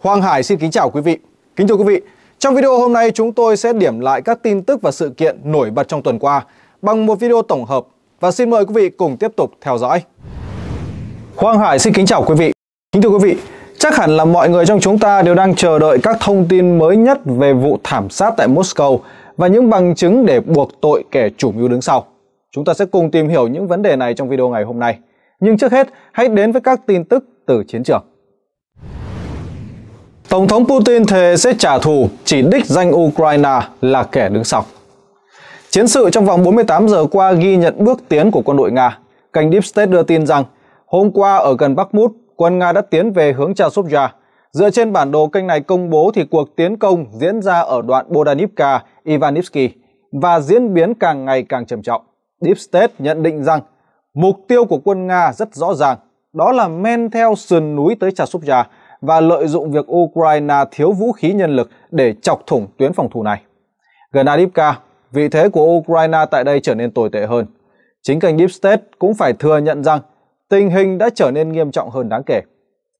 Hoàng Hải xin kính chào quý vị. Kính thưa quý vị, trong video hôm nay chúng tôi sẽ điểm lại các tin tức và sự kiện nổi bật trong tuần qua bằng một video tổng hợp và xin mời quý vị cùng tiếp tục theo dõi. Hoàng Hải xin kính chào quý vị. Kính thưa quý vị, chắc hẳn là mọi người trong chúng ta đều đang chờ đợi các thông tin mới nhất về vụ thảm sát tại Moscow và những bằng chứng để buộc tội kẻ chủ mưu đứng sau. Chúng ta sẽ cùng tìm hiểu những vấn đề này trong video ngày hôm nay. Nhưng trước hết, hãy đến với các tin tức từ chiến trường. Tổng thống Putin thề sẽ trả thù chỉ đích danh Ukraine là kẻ đứng sau. Chiến sự trong vòng 48 giờ qua ghi nhận bước tiến của quân đội Nga. Kênh Deep State đưa tin rằng hôm qua ở gần Bắc Mút, quân Nga đã tiến về hướng Chasovya. Dựa trên bản đồ kênh này công bố thì cuộc tiến công diễn ra ở đoạn Bodanivka, Ivanivsky và diễn biến càng ngày càng trầm trọng. Deep State nhận định rằng mục tiêu của quân Nga rất rõ ràng, đó là men theo sườn núi tới Chasovya và lợi dụng việc Ukraine thiếu vũ khí nhân lực để chọc thủng tuyến phòng thủ này. Gần Adipka, vị thế của Ukraine tại đây trở nên tồi tệ hơn. Chính kênh Deep State cũng phải thừa nhận rằng tình hình đã trở nên nghiêm trọng hơn đáng kể.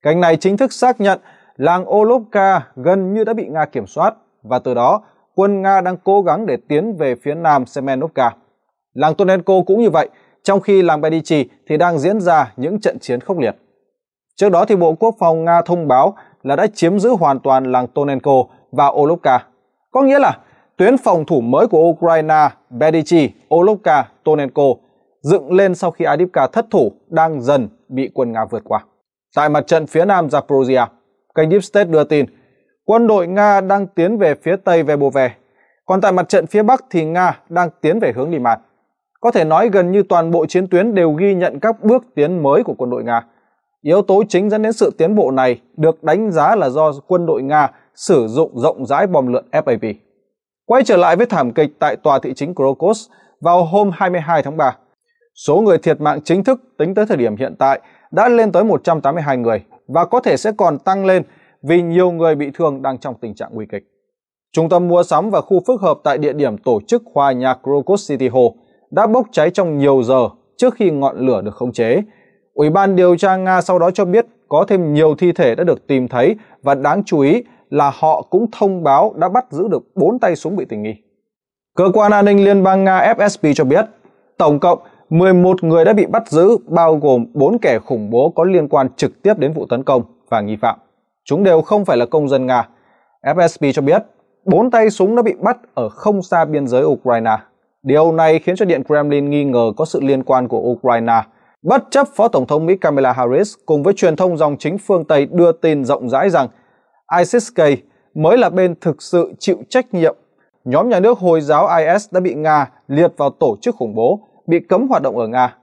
Kênh này chính thức xác nhận làng Olovka gần như đã bị Nga kiểm soát và từ đó quân Nga đang cố gắng để tiến về phía nam Semenovka. Làng Tonenko cũng như vậy, trong khi làng Bedichi thì đang diễn ra những trận chiến khốc liệt. Trước đó thì Bộ Quốc phòng Nga thông báo là đã chiếm giữ hoàn toàn làng Tonenko và Olovka. Có nghĩa là tuyến phòng thủ mới của Ukraine, Bedichi, Olovka, Tonenko dựng lên sau khi Adipka thất thủ đang dần bị quân Nga vượt qua. Tại mặt trận phía nam Zaporozhia, kênh Deep State đưa tin quân đội Nga đang tiến về phía tây về bồ về. Còn tại mặt trận phía bắc thì Nga đang tiến về hướng Liman. Có thể nói gần như toàn bộ chiến tuyến đều ghi nhận các bước tiến mới của quân đội Nga – Yếu tố chính dẫn đến sự tiến bộ này được đánh giá là do quân đội Nga sử dụng rộng rãi bom lượn FAV. Quay trở lại với thảm kịch tại tòa thị chính Krokos vào hôm 22 tháng 3, số người thiệt mạng chính thức tính tới thời điểm hiện tại đã lên tới 182 người và có thể sẽ còn tăng lên vì nhiều người bị thương đang trong tình trạng nguy kịch. Trung tâm mua sắm và khu phức hợp tại địa điểm tổ chức hòa nhạc Krokos City Hall đã bốc cháy trong nhiều giờ trước khi ngọn lửa được khống chế Ủy ban điều tra Nga sau đó cho biết có thêm nhiều thi thể đã được tìm thấy và đáng chú ý là họ cũng thông báo đã bắt giữ được 4 tay súng bị tình nghi. Cơ quan an ninh Liên bang Nga FSB cho biết, tổng cộng 11 người đã bị bắt giữ bao gồm 4 kẻ khủng bố có liên quan trực tiếp đến vụ tấn công và nghi phạm. Chúng đều không phải là công dân Nga. FSB cho biết, 4 tay súng đã bị bắt ở không xa biên giới Ukraine. Điều này khiến cho Điện Kremlin nghi ngờ có sự liên quan của Ukraine – bất chấp Phó Tổng thống Mỹ Kamala Harris cùng với truyền thông dòng chính phương Tây đưa tin rộng rãi rằng ISIS-K mới là bên thực sự chịu trách nhiệm. Nhóm nhà nước Hồi giáo IS đã bị Nga liệt vào tổ chức khủng bố, bị cấm hoạt động ở Nga.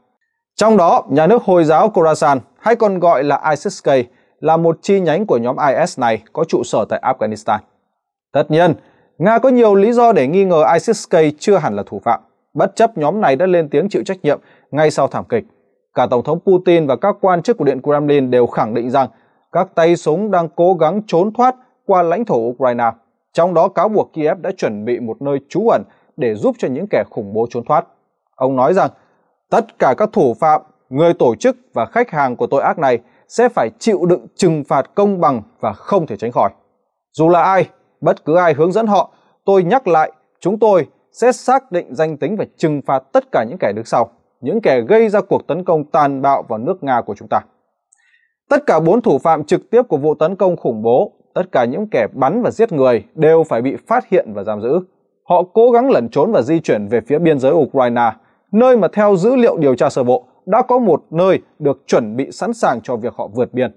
Trong đó, nhà nước Hồi giáo Khorasan, hay còn gọi là ISIS-K, là một chi nhánh của nhóm IS này có trụ sở tại Afghanistan. Tất nhiên, Nga có nhiều lý do để nghi ngờ ISIS-K chưa hẳn là thủ phạm, bất chấp nhóm này đã lên tiếng chịu trách nhiệm ngay sau thảm kịch cả Tổng thống Putin và các quan chức của Điện Kremlin đều khẳng định rằng các tay súng đang cố gắng trốn thoát qua lãnh thổ Ukraine, trong đó cáo buộc Kiev đã chuẩn bị một nơi trú ẩn để giúp cho những kẻ khủng bố trốn thoát. Ông nói rằng tất cả các thủ phạm, người tổ chức và khách hàng của tội ác này sẽ phải chịu đựng trừng phạt công bằng và không thể tránh khỏi. Dù là ai, bất cứ ai hướng dẫn họ, tôi nhắc lại, chúng tôi sẽ xác định danh tính và trừng phạt tất cả những kẻ đứng sau những kẻ gây ra cuộc tấn công tàn bạo vào nước Nga của chúng ta. Tất cả bốn thủ phạm trực tiếp của vụ tấn công khủng bố, tất cả những kẻ bắn và giết người đều phải bị phát hiện và giam giữ. Họ cố gắng lẩn trốn và di chuyển về phía biên giới Ukraine, nơi mà theo dữ liệu điều tra sơ bộ đã có một nơi được chuẩn bị sẵn sàng cho việc họ vượt biên.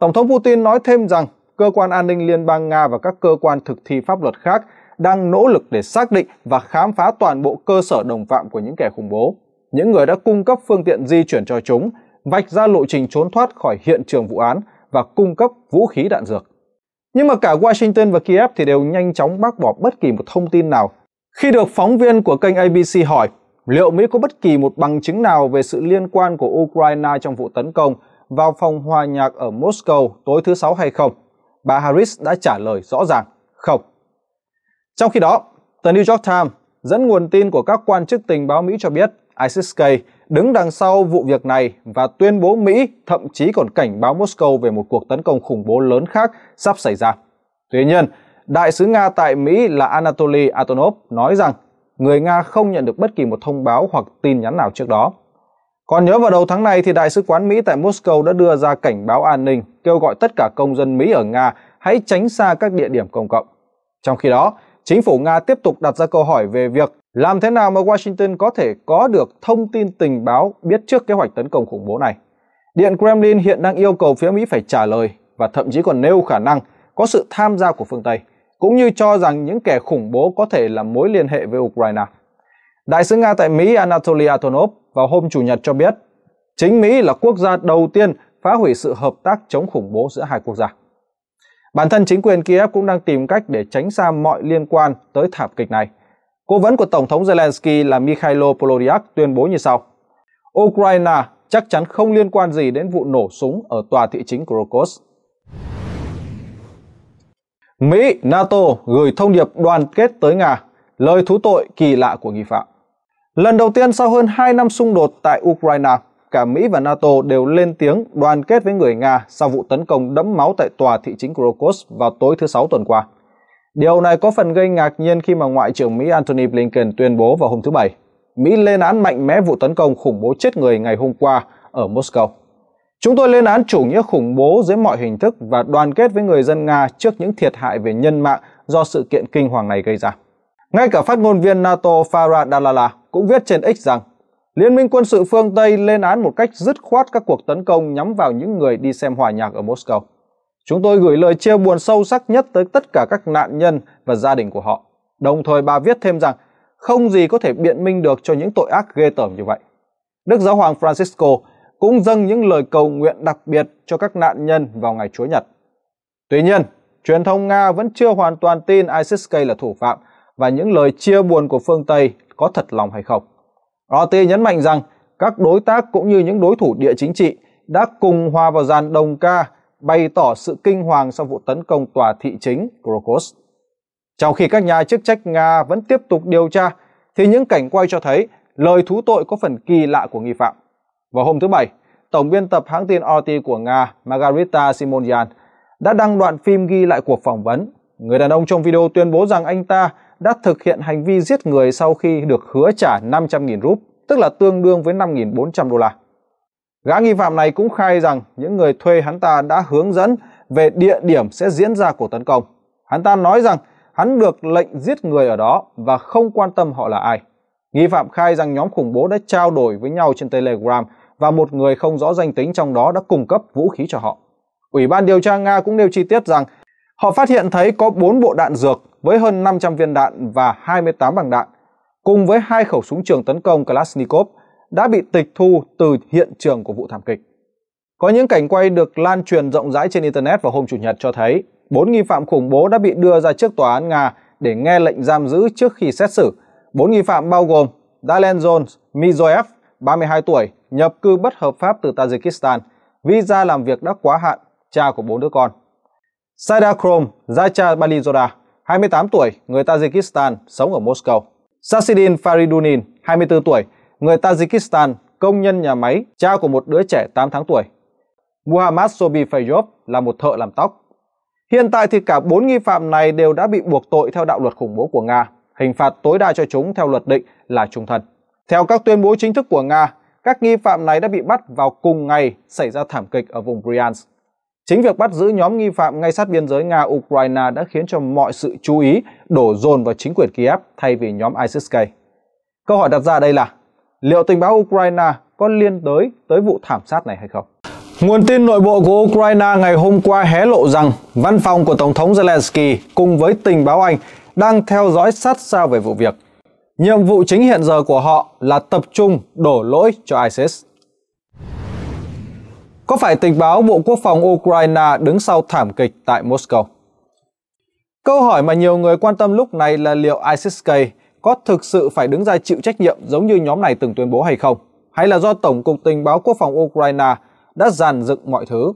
Tổng thống Putin nói thêm rằng cơ quan an ninh liên bang Nga và các cơ quan thực thi pháp luật khác đang nỗ lực để xác định và khám phá toàn bộ cơ sở đồng phạm của những kẻ khủng bố những người đã cung cấp phương tiện di chuyển cho chúng, vạch ra lộ trình trốn thoát khỏi hiện trường vụ án và cung cấp vũ khí đạn dược. Nhưng mà cả Washington và Kiev thì đều nhanh chóng bác bỏ bất kỳ một thông tin nào. Khi được phóng viên của kênh ABC hỏi liệu Mỹ có bất kỳ một bằng chứng nào về sự liên quan của Ukraine trong vụ tấn công vào phòng hòa nhạc ở Moscow tối thứ Sáu hay không, bà Harris đã trả lời rõ ràng không. Trong khi đó, tờ New York Times dẫn nguồn tin của các quan chức tình báo Mỹ cho biết ISIS-K đứng đằng sau vụ việc này và tuyên bố Mỹ thậm chí còn cảnh báo Moscow về một cuộc tấn công khủng bố lớn khác sắp xảy ra. Tuy nhiên, đại sứ Nga tại Mỹ là Anatoly Antonov nói rằng người Nga không nhận được bất kỳ một thông báo hoặc tin nhắn nào trước đó. Còn nhớ vào đầu tháng này thì Đại sứ quán Mỹ tại Moscow đã đưa ra cảnh báo an ninh kêu gọi tất cả công dân Mỹ ở Nga hãy tránh xa các địa điểm công cộng. Trong khi đó, chính phủ Nga tiếp tục đặt ra câu hỏi về việc làm thế nào mà Washington có thể có được thông tin tình báo biết trước kế hoạch tấn công khủng bố này? Điện Kremlin hiện đang yêu cầu phía Mỹ phải trả lời và thậm chí còn nêu khả năng có sự tham gia của phương Tây, cũng như cho rằng những kẻ khủng bố có thể là mối liên hệ với Ukraine. Đại sứ Nga tại Mỹ Anatoly Antonov vào hôm Chủ nhật cho biết, chính Mỹ là quốc gia đầu tiên phá hủy sự hợp tác chống khủng bố giữa hai quốc gia. Bản thân chính quyền Kiev cũng đang tìm cách để tránh xa mọi liên quan tới thảm kịch này – Cố vấn của Tổng thống Zelensky là Mikhailo Poloryak tuyên bố như sau. Ukraine chắc chắn không liên quan gì đến vụ nổ súng ở tòa thị chính Krokos. Mỹ, NATO gửi thông điệp đoàn kết tới Nga, lời thú tội kỳ lạ của nghi phạm. Lần đầu tiên sau hơn 2 năm xung đột tại Ukraine, cả Mỹ và NATO đều lên tiếng đoàn kết với người Nga sau vụ tấn công đẫm máu tại tòa thị chính Krokos vào tối thứ Sáu tuần qua. Điều này có phần gây ngạc nhiên khi mà Ngoại trưởng Mỹ Antony Blinken tuyên bố vào hôm thứ Bảy, Mỹ lên án mạnh mẽ vụ tấn công khủng bố chết người ngày hôm qua ở Moscow. Chúng tôi lên án chủ nghĩa khủng bố dưới mọi hình thức và đoàn kết với người dân Nga trước những thiệt hại về nhân mạng do sự kiện kinh hoàng này gây ra. Ngay cả phát ngôn viên NATO Farah Dalala cũng viết trên X rằng Liên minh quân sự phương Tây lên án một cách dứt khoát các cuộc tấn công nhắm vào những người đi xem hòa nhạc ở Moscow. Chúng tôi gửi lời chia buồn sâu sắc nhất tới tất cả các nạn nhân và gia đình của họ. Đồng thời bà viết thêm rằng không gì có thể biện minh được cho những tội ác ghê tởm như vậy. Đức Giáo hoàng Francisco cũng dâng những lời cầu nguyện đặc biệt cho các nạn nhân vào ngày Chúa Nhật. Tuy nhiên, truyền thông Nga vẫn chưa hoàn toàn tin ISIS-K là thủ phạm và những lời chia buồn của phương Tây có thật lòng hay không. Rorty nhấn mạnh rằng các đối tác cũng như những đối thủ địa chính trị đã cùng hòa vào dàn đồng ca bày tỏ sự kinh hoàng sau vụ tấn công tòa thị chính Krokos. Trong khi các nhà chức trách Nga vẫn tiếp tục điều tra, thì những cảnh quay cho thấy lời thú tội có phần kỳ lạ của nghi phạm. Vào hôm thứ Bảy, Tổng biên tập hãng tin RT của Nga Margarita Simonyan đã đăng đoạn phim ghi lại cuộc phỏng vấn. Người đàn ông trong video tuyên bố rằng anh ta đã thực hiện hành vi giết người sau khi được hứa trả 500.000 rúp, tức là tương đương với 5.400 đô la. Gã nghi phạm này cũng khai rằng những người thuê hắn ta đã hướng dẫn về địa điểm sẽ diễn ra cuộc tấn công. Hắn ta nói rằng hắn được lệnh giết người ở đó và không quan tâm họ là ai. Nghi phạm khai rằng nhóm khủng bố đã trao đổi với nhau trên Telegram và một người không rõ danh tính trong đó đã cung cấp vũ khí cho họ. Ủy ban điều tra Nga cũng nêu chi tiết rằng họ phát hiện thấy có 4 bộ đạn dược với hơn 500 viên đạn và 28 bằng đạn, cùng với hai khẩu súng trường tấn công Kalashnikov đã bị tịch thu từ hiện trường của vụ thảm kịch. Có những cảnh quay được lan truyền rộng rãi trên Internet vào hôm Chủ nhật cho thấy bốn nghi phạm khủng bố đã bị đưa ra trước tòa án Nga để nghe lệnh giam giữ trước khi xét xử. Bốn nghi phạm bao gồm Dalen Jones Mizoyev, 32 tuổi, nhập cư bất hợp pháp từ Tajikistan, visa làm việc đã quá hạn, cha của bốn đứa con. Saida Krom Zacha Balizoda, 28 tuổi, người Tajikistan, sống ở Moscow. Sasidin Faridunin, 24 tuổi, người Tajikistan, công nhân nhà máy, cha của một đứa trẻ 8 tháng tuổi. Muhammad Sobi Fayyop là một thợ làm tóc. Hiện tại thì cả 4 nghi phạm này đều đã bị buộc tội theo đạo luật khủng bố của Nga, hình phạt tối đa cho chúng theo luật định là trung thân. Theo các tuyên bố chính thức của Nga, các nghi phạm này đã bị bắt vào cùng ngày xảy ra thảm kịch ở vùng Bryansk. Chính việc bắt giữ nhóm nghi phạm ngay sát biên giới Nga-Ukraine đã khiến cho mọi sự chú ý đổ dồn vào chính quyền Kiev thay vì nhóm ISIS-K. Câu hỏi đặt ra đây là liệu tình báo Ukraine có liên tới tới vụ thảm sát này hay không. Nguồn tin nội bộ của Ukraine ngày hôm qua hé lộ rằng văn phòng của Tổng thống Zelensky cùng với tình báo Anh đang theo dõi sát sao về vụ việc. Nhiệm vụ chính hiện giờ của họ là tập trung đổ lỗi cho ISIS. Có phải tình báo Bộ Quốc phòng Ukraine đứng sau thảm kịch tại Moscow? Câu hỏi mà nhiều người quan tâm lúc này là liệu ISIS-K có thực sự phải đứng ra chịu trách nhiệm giống như nhóm này từng tuyên bố hay không, hay là do Tổng cục Tình báo Quốc phòng Ukraine đã dàn dựng mọi thứ.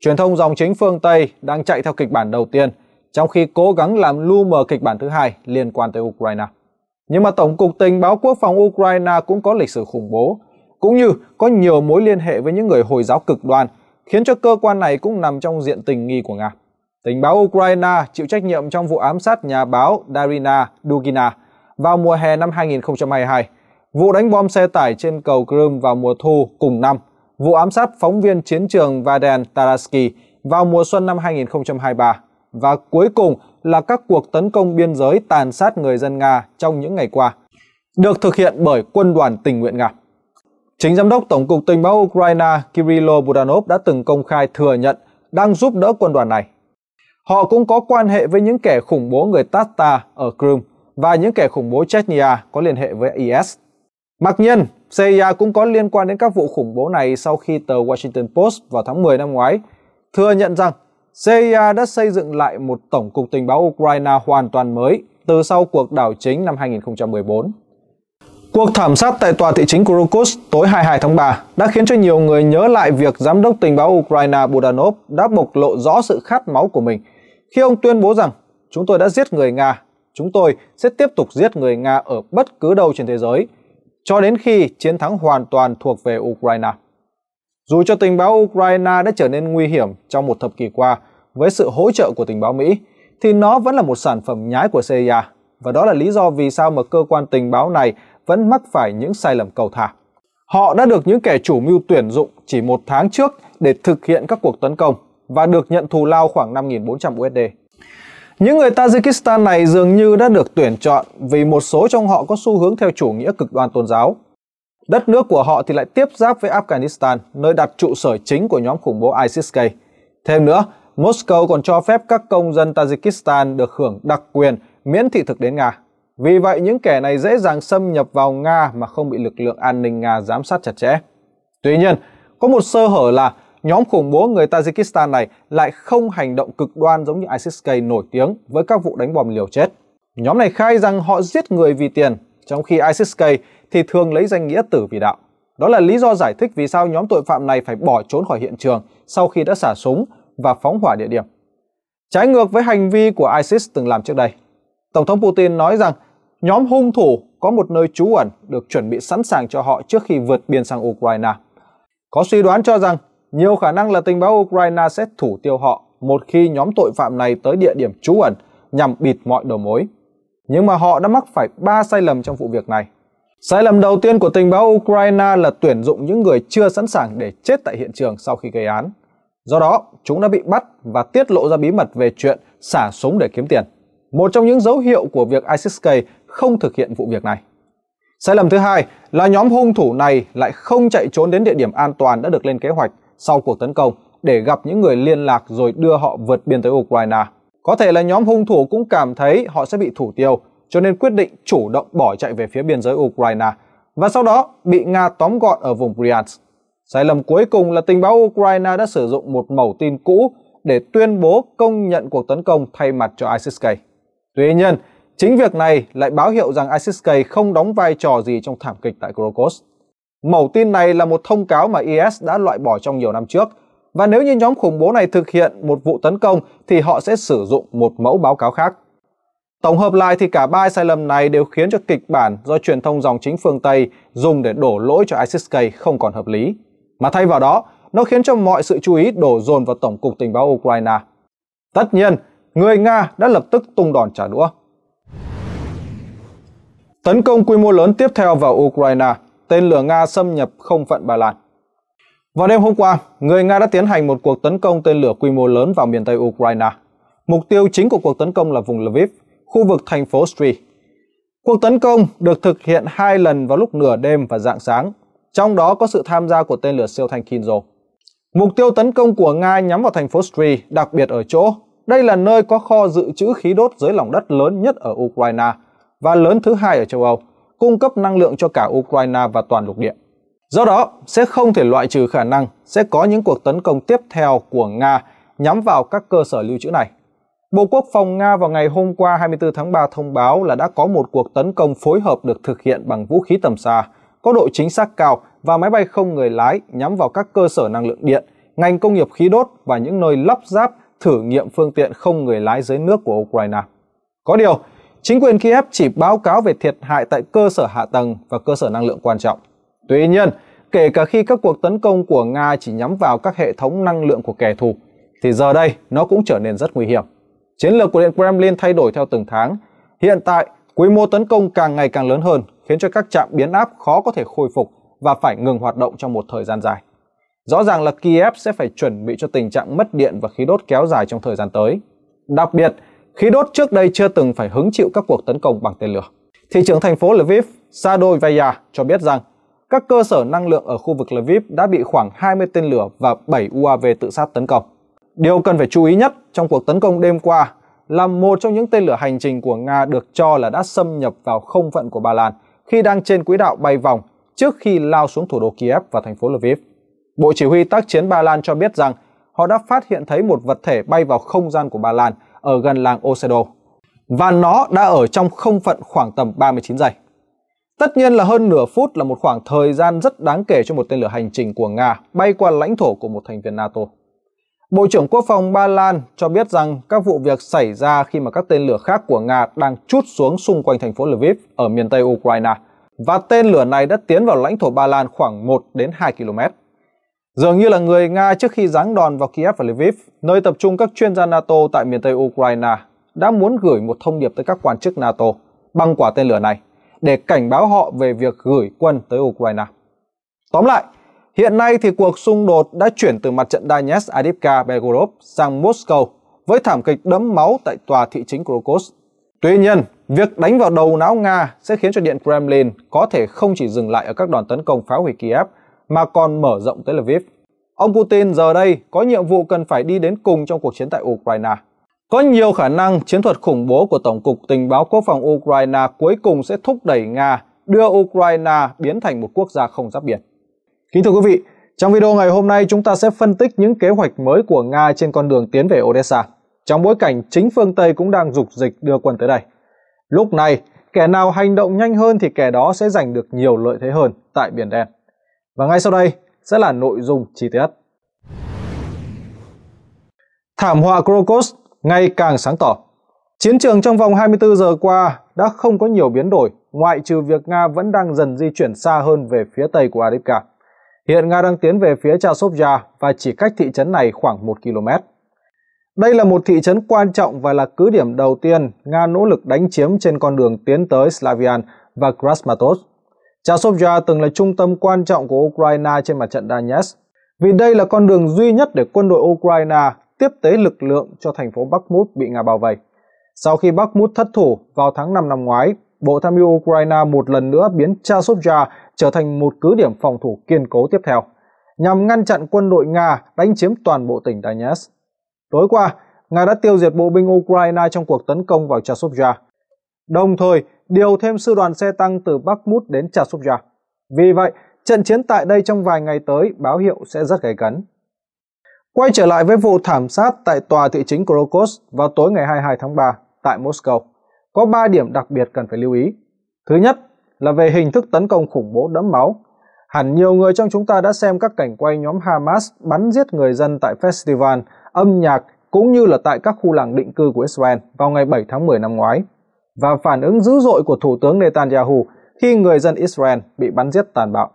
Truyền thông dòng chính phương Tây đang chạy theo kịch bản đầu tiên, trong khi cố gắng làm lu mờ kịch bản thứ hai liên quan tới Ukraine. Nhưng mà Tổng cục Tình báo Quốc phòng Ukraine cũng có lịch sử khủng bố, cũng như có nhiều mối liên hệ với những người Hồi giáo cực đoan, khiến cho cơ quan này cũng nằm trong diện tình nghi của Nga. Tình báo Ukraine chịu trách nhiệm trong vụ ám sát nhà báo Darina Dugina vào mùa hè năm 2022, vụ đánh bom xe tải trên cầu Crimea vào mùa thu cùng năm, vụ ám sát phóng viên chiến trường Vaden Taraski vào mùa xuân năm 2023 và cuối cùng là các cuộc tấn công biên giới tàn sát người dân Nga trong những ngày qua, được thực hiện bởi quân đoàn tình nguyện Nga. Chính Giám đốc Tổng cục Tình báo Ukraine Kirilo Budanov đã từng công khai thừa nhận đang giúp đỡ quân đoàn này. Họ cũng có quan hệ với những kẻ khủng bố người Tatar ở Crimea và những kẻ khủng bố Chechnya có liên hệ với IS. Mặc nhiên, CIA cũng có liên quan đến các vụ khủng bố này sau khi tờ Washington Post vào tháng 10 năm ngoái thừa nhận rằng CIA đã xây dựng lại một tổng cục tình báo Ukraine hoàn toàn mới từ sau cuộc đảo chính năm 2014. Cuộc thảm sát tại tòa thị chính Kurokus tối 22 tháng 3 đã khiến cho nhiều người nhớ lại việc giám đốc tình báo Ukraine Budanov đã bộc lộ rõ sự khát máu của mình khi ông tuyên bố rằng chúng tôi đã giết người Nga chúng tôi sẽ tiếp tục giết người Nga ở bất cứ đâu trên thế giới, cho đến khi chiến thắng hoàn toàn thuộc về Ukraine. Dù cho tình báo Ukraine đã trở nên nguy hiểm trong một thập kỷ qua với sự hỗ trợ của tình báo Mỹ, thì nó vẫn là một sản phẩm nhái của CIA, và đó là lý do vì sao mà cơ quan tình báo này vẫn mắc phải những sai lầm cầu thả. Họ đã được những kẻ chủ mưu tuyển dụng chỉ một tháng trước để thực hiện các cuộc tấn công và được nhận thù lao khoảng 5.400 USD. Những người Tajikistan này dường như đã được tuyển chọn vì một số trong họ có xu hướng theo chủ nghĩa cực đoan tôn giáo. Đất nước của họ thì lại tiếp giáp với Afghanistan, nơi đặt trụ sở chính của nhóm khủng bố ISIS-K. Thêm nữa, Moscow còn cho phép các công dân Tajikistan được hưởng đặc quyền miễn thị thực đến Nga. Vì vậy, những kẻ này dễ dàng xâm nhập vào Nga mà không bị lực lượng an ninh Nga giám sát chặt chẽ. Tuy nhiên, có một sơ hở là nhóm khủng bố người Tajikistan này lại không hành động cực đoan giống như ISIS-K nổi tiếng với các vụ đánh bom liều chết. Nhóm này khai rằng họ giết người vì tiền, trong khi ISIS-K thì thường lấy danh nghĩa tử vì đạo. Đó là lý do giải thích vì sao nhóm tội phạm này phải bỏ trốn khỏi hiện trường sau khi đã xả súng và phóng hỏa địa điểm. Trái ngược với hành vi của ISIS từng làm trước đây, Tổng thống Putin nói rằng nhóm hung thủ có một nơi trú ẩn được chuẩn bị sẵn sàng cho họ trước khi vượt biên sang Ukraine. Có suy đoán cho rằng nhiều khả năng là tình báo Ukraine sẽ thủ tiêu họ một khi nhóm tội phạm này tới địa điểm trú ẩn nhằm bịt mọi đầu mối. Nhưng mà họ đã mắc phải 3 sai lầm trong vụ việc này. Sai lầm đầu tiên của tình báo Ukraine là tuyển dụng những người chưa sẵn sàng để chết tại hiện trường sau khi gây án. Do đó, chúng đã bị bắt và tiết lộ ra bí mật về chuyện xả súng để kiếm tiền. Một trong những dấu hiệu của việc ISIS-K không thực hiện vụ việc này. Sai lầm thứ hai là nhóm hung thủ này lại không chạy trốn đến địa điểm an toàn đã được lên kế hoạch sau cuộc tấn công để gặp những người liên lạc rồi đưa họ vượt biên tới Ukraine. Có thể là nhóm hung thủ cũng cảm thấy họ sẽ bị thủ tiêu, cho nên quyết định chủ động bỏ chạy về phía biên giới Ukraine và sau đó bị Nga tóm gọn ở vùng Bryansk. Sai lầm cuối cùng là tình báo Ukraine đã sử dụng một mẫu tin cũ để tuyên bố công nhận cuộc tấn công thay mặt cho ISIS-K. Tuy nhiên, chính việc này lại báo hiệu rằng ISIS-K không đóng vai trò gì trong thảm kịch tại Krokos. Mẩu tin này là một thông cáo mà IS đã loại bỏ trong nhiều năm trước và nếu như nhóm khủng bố này thực hiện một vụ tấn công thì họ sẽ sử dụng một mẫu báo cáo khác. Tổng hợp lại thì cả ba sai lầm này đều khiến cho kịch bản do truyền thông dòng chính phương Tây dùng để đổ lỗi cho ISIS-K không còn hợp lý. Mà thay vào đó, nó khiến cho mọi sự chú ý đổ dồn vào Tổng cục Tình báo Ukraine. Tất nhiên, người Nga đã lập tức tung đòn trả đũa. Tấn công quy mô lớn tiếp theo vào Ukraine – tên lửa Nga xâm nhập không phận Ba Lan. Vào đêm hôm qua, người Nga đã tiến hành một cuộc tấn công tên lửa quy mô lớn vào miền Tây Ukraine. Mục tiêu chính của cuộc tấn công là vùng Lviv, khu vực thành phố Stry. Cuộc tấn công được thực hiện hai lần vào lúc nửa đêm và dạng sáng, trong đó có sự tham gia của tên lửa siêu thanh Kinzo. Mục tiêu tấn công của Nga nhắm vào thành phố Stry, đặc biệt ở chỗ đây là nơi có kho dự trữ khí đốt dưới lòng đất lớn nhất ở Ukraine và lớn thứ hai ở châu Âu cung cấp năng lượng cho cả Ukraine và toàn lục địa. Do đó, sẽ không thể loại trừ khả năng sẽ có những cuộc tấn công tiếp theo của Nga nhắm vào các cơ sở lưu trữ này. Bộ Quốc phòng Nga vào ngày hôm qua 24 tháng 3 thông báo là đã có một cuộc tấn công phối hợp được thực hiện bằng vũ khí tầm xa, có độ chính xác cao và máy bay không người lái nhắm vào các cơ sở năng lượng điện, ngành công nghiệp khí đốt và những nơi lắp ráp thử nghiệm phương tiện không người lái dưới nước của Ukraine. Có điều, chính quyền Kiev chỉ báo cáo về thiệt hại tại cơ sở hạ tầng và cơ sở năng lượng quan trọng. Tuy nhiên, kể cả khi các cuộc tấn công của Nga chỉ nhắm vào các hệ thống năng lượng của kẻ thù, thì giờ đây nó cũng trở nên rất nguy hiểm. Chiến lược của Điện Kremlin thay đổi theo từng tháng. Hiện tại, quy mô tấn công càng ngày càng lớn hơn, khiến cho các trạm biến áp khó có thể khôi phục và phải ngừng hoạt động trong một thời gian dài. Rõ ràng là Kiev sẽ phải chuẩn bị cho tình trạng mất điện và khí đốt kéo dài trong thời gian tới. Đặc biệt, khí đốt trước đây chưa từng phải hứng chịu các cuộc tấn công bằng tên lửa. Thị trưởng thành phố Lviv Vaya, cho biết rằng các cơ sở năng lượng ở khu vực Lviv đã bị khoảng 20 tên lửa và 7 UAV tự sát tấn công. Điều cần phải chú ý nhất trong cuộc tấn công đêm qua là một trong những tên lửa hành trình của Nga được cho là đã xâm nhập vào không phận của Ba Lan khi đang trên quỹ đạo bay vòng trước khi lao xuống thủ đô Kiev và thành phố Lviv. Bộ Chỉ huy tác chiến Ba Lan cho biết rằng họ đã phát hiện thấy một vật thể bay vào không gian của Ba Lan – ở gần làng Osedo và nó đã ở trong không phận khoảng tầm 39 giây. Tất nhiên là hơn nửa phút là một khoảng thời gian rất đáng kể cho một tên lửa hành trình của Nga bay qua lãnh thổ của một thành viên NATO. Bộ trưởng Quốc phòng Ba Lan cho biết rằng các vụ việc xảy ra khi mà các tên lửa khác của Nga đang trút xuống xung quanh thành phố Lviv ở miền Tây Ukraine và tên lửa này đã tiến vào lãnh thổ Ba Lan khoảng 1 đến 2 km. Dường như là người Nga trước khi giáng đòn vào Kiev và Lviv, nơi tập trung các chuyên gia NATO tại miền Tây Ukraine, đã muốn gửi một thông điệp tới các quan chức NATO bằng quả tên lửa này để cảnh báo họ về việc gửi quân tới Ukraine. Tóm lại, hiện nay thì cuộc xung đột đã chuyển từ mặt trận Donetsk Adivka Belgorod sang Moscow với thảm kịch đẫm máu tại tòa thị chính Krokos. Tuy nhiên, việc đánh vào đầu não Nga sẽ khiến cho Điện Kremlin có thể không chỉ dừng lại ở các đòn tấn công phá hủy Kiev mà còn mở rộng tới Lviv. Ông Putin giờ đây có nhiệm vụ cần phải đi đến cùng trong cuộc chiến tại Ukraine. Có nhiều khả năng chiến thuật khủng bố của Tổng cục Tình báo Quốc phòng Ukraine cuối cùng sẽ thúc đẩy Nga đưa Ukraine biến thành một quốc gia không giáp biển. Kính thưa quý vị, trong video ngày hôm nay chúng ta sẽ phân tích những kế hoạch mới của Nga trên con đường tiến về Odessa, trong bối cảnh chính phương Tây cũng đang dục dịch đưa quân tới đây. Lúc này, kẻ nào hành động nhanh hơn thì kẻ đó sẽ giành được nhiều lợi thế hơn tại Biển Đen. Và ngay sau đây sẽ là nội dung chi tiết. Thảm họa Crocus ngày càng sáng tỏ. Chiến trường trong vòng 24 giờ qua đã không có nhiều biến đổi, ngoại trừ việc Nga vẫn đang dần di chuyển xa hơn về phía tây của Adivka. Hiện Nga đang tiến về phía Chasovya và chỉ cách thị trấn này khoảng 1 km. Đây là một thị trấn quan trọng và là cứ điểm đầu tiên Nga nỗ lực đánh chiếm trên con đường tiến tới Slavian và Krasmatos Chasovya từng là trung tâm quan trọng của Ukraine trên mặt trận Donetsk, vì đây là con đường duy nhất để quân đội Ukraine tiếp tế lực lượng cho thành phố Bakhmut bị Nga bao vây. Sau khi Bakhmut thất thủ vào tháng 5 năm ngoái, Bộ Tham mưu Ukraine một lần nữa biến Chasovya trở thành một cứ điểm phòng thủ kiên cố tiếp theo, nhằm ngăn chặn quân đội Nga đánh chiếm toàn bộ tỉnh Donetsk. Tối qua, Nga đã tiêu diệt bộ binh Ukraine trong cuộc tấn công vào Chasovya, đồng thời điều thêm sư đoàn xe tăng từ Bắc Mút đến Chasubja. Vì vậy, trận chiến tại đây trong vài ngày tới báo hiệu sẽ rất gay cấn. Quay trở lại với vụ thảm sát tại tòa thị chính Krokos vào tối ngày 22 tháng 3 tại Moscow, có 3 điểm đặc biệt cần phải lưu ý. Thứ nhất là về hình thức tấn công khủng bố đẫm máu. Hẳn nhiều người trong chúng ta đã xem các cảnh quay nhóm Hamas bắn giết người dân tại festival, âm nhạc cũng như là tại các khu làng định cư của Israel vào ngày 7 tháng 10 năm ngoái và phản ứng dữ dội của Thủ tướng Netanyahu khi người dân Israel bị bắn giết tàn bạo.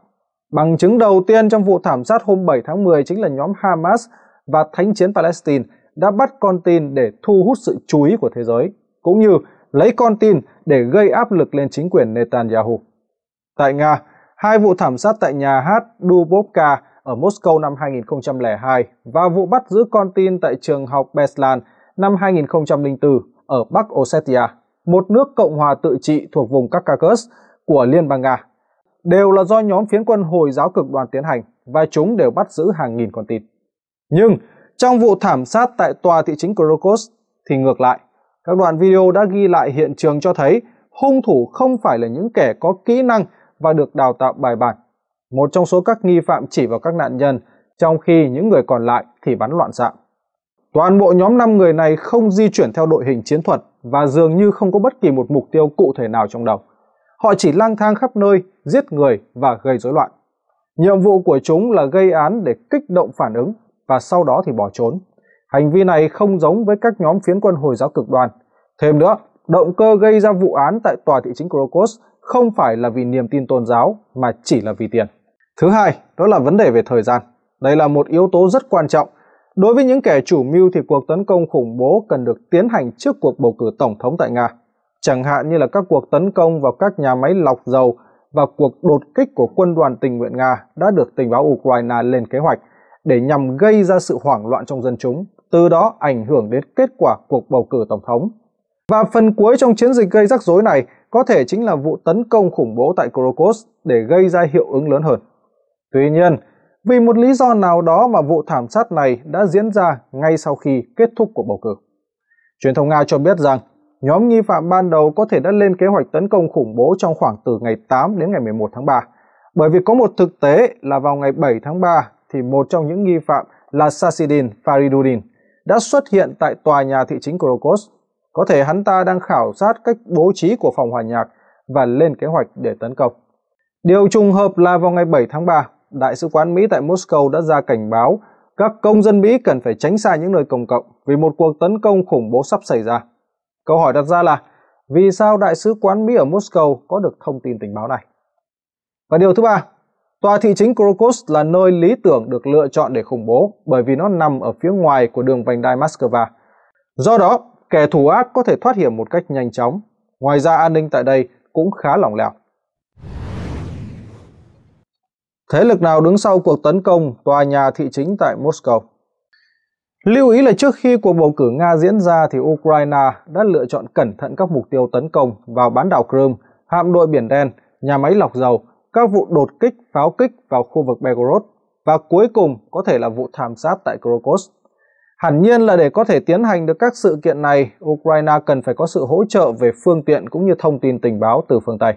Bằng chứng đầu tiên trong vụ thảm sát hôm 7 tháng 10 chính là nhóm Hamas và Thánh chiến Palestine đã bắt con tin để thu hút sự chú ý của thế giới, cũng như lấy con tin để gây áp lực lên chính quyền Netanyahu. Tại Nga, hai vụ thảm sát tại nhà hát Dubovka ở Moscow năm 2002 và vụ bắt giữ con tin tại trường học Beslan năm 2004 ở Bắc Ossetia một nước Cộng hòa tự trị thuộc vùng Caucasus của Liên bang Nga, đều là do nhóm phiến quân Hồi giáo cực đoan tiến hành và chúng đều bắt giữ hàng nghìn con tin. Nhưng trong vụ thảm sát tại tòa thị chính Krokos thì ngược lại, các đoạn video đã ghi lại hiện trường cho thấy hung thủ không phải là những kẻ có kỹ năng và được đào tạo bài bản. Một trong số các nghi phạm chỉ vào các nạn nhân, trong khi những người còn lại thì bắn loạn xạ. Toàn bộ nhóm 5 người này không di chuyển theo đội hình chiến thuật và dường như không có bất kỳ một mục tiêu cụ thể nào trong đầu. Họ chỉ lang thang khắp nơi, giết người và gây rối loạn. Nhiệm vụ của chúng là gây án để kích động phản ứng và sau đó thì bỏ trốn. Hành vi này không giống với các nhóm phiến quân Hồi giáo cực đoan. Thêm nữa, động cơ gây ra vụ án tại tòa thị chính Krokos không phải là vì niềm tin tôn giáo mà chỉ là vì tiền. Thứ hai, đó là vấn đề về thời gian. Đây là một yếu tố rất quan trọng Đối với những kẻ chủ mưu thì cuộc tấn công khủng bố cần được tiến hành trước cuộc bầu cử tổng thống tại Nga, chẳng hạn như là các cuộc tấn công vào các nhà máy lọc dầu và cuộc đột kích của quân đoàn tình nguyện Nga đã được tình báo Ukraine lên kế hoạch để nhằm gây ra sự hoảng loạn trong dân chúng, từ đó ảnh hưởng đến kết quả cuộc bầu cử tổng thống. Và phần cuối trong chiến dịch gây rắc rối này có thể chính là vụ tấn công khủng bố tại Krokos để gây ra hiệu ứng lớn hơn. Tuy nhiên, vì một lý do nào đó mà vụ thảm sát này đã diễn ra ngay sau khi kết thúc cuộc bầu cử. Truyền thông Nga cho biết rằng nhóm nghi phạm ban đầu có thể đã lên kế hoạch tấn công khủng bố trong khoảng từ ngày 8 đến ngày 11 tháng 3, bởi vì có một thực tế là vào ngày 7 tháng 3 thì một trong những nghi phạm là Sasidin Faridudin đã xuất hiện tại tòa nhà thị chính Krokos. Có thể hắn ta đang khảo sát cách bố trí của phòng hòa nhạc và lên kế hoạch để tấn công. Điều trùng hợp là vào ngày 7 tháng 3, Đại sứ quán Mỹ tại Moscow đã ra cảnh báo các công dân Mỹ cần phải tránh xa những nơi công cộng vì một cuộc tấn công khủng bố sắp xảy ra. Câu hỏi đặt ra là vì sao Đại sứ quán Mỹ ở Moscow có được thông tin tình báo này? Và điều thứ ba, tòa thị chính Krokos là nơi lý tưởng được lựa chọn để khủng bố bởi vì nó nằm ở phía ngoài của đường vành đai Moscow. Do đó, kẻ thù ác có thể thoát hiểm một cách nhanh chóng. Ngoài ra an ninh tại đây cũng khá lỏng lẻo. Thế lực nào đứng sau cuộc tấn công tòa nhà thị chính tại Moscow? Lưu ý là trước khi cuộc bầu cử Nga diễn ra thì Ukraine đã lựa chọn cẩn thận các mục tiêu tấn công vào bán đảo Crimea, hạm đội Biển Đen, nhà máy lọc dầu, các vụ đột kích, pháo kích vào khu vực Belgorod và cuối cùng có thể là vụ thảm sát tại Krokos. Hẳn nhiên là để có thể tiến hành được các sự kiện này, Ukraine cần phải có sự hỗ trợ về phương tiện cũng như thông tin tình báo từ phương Tây.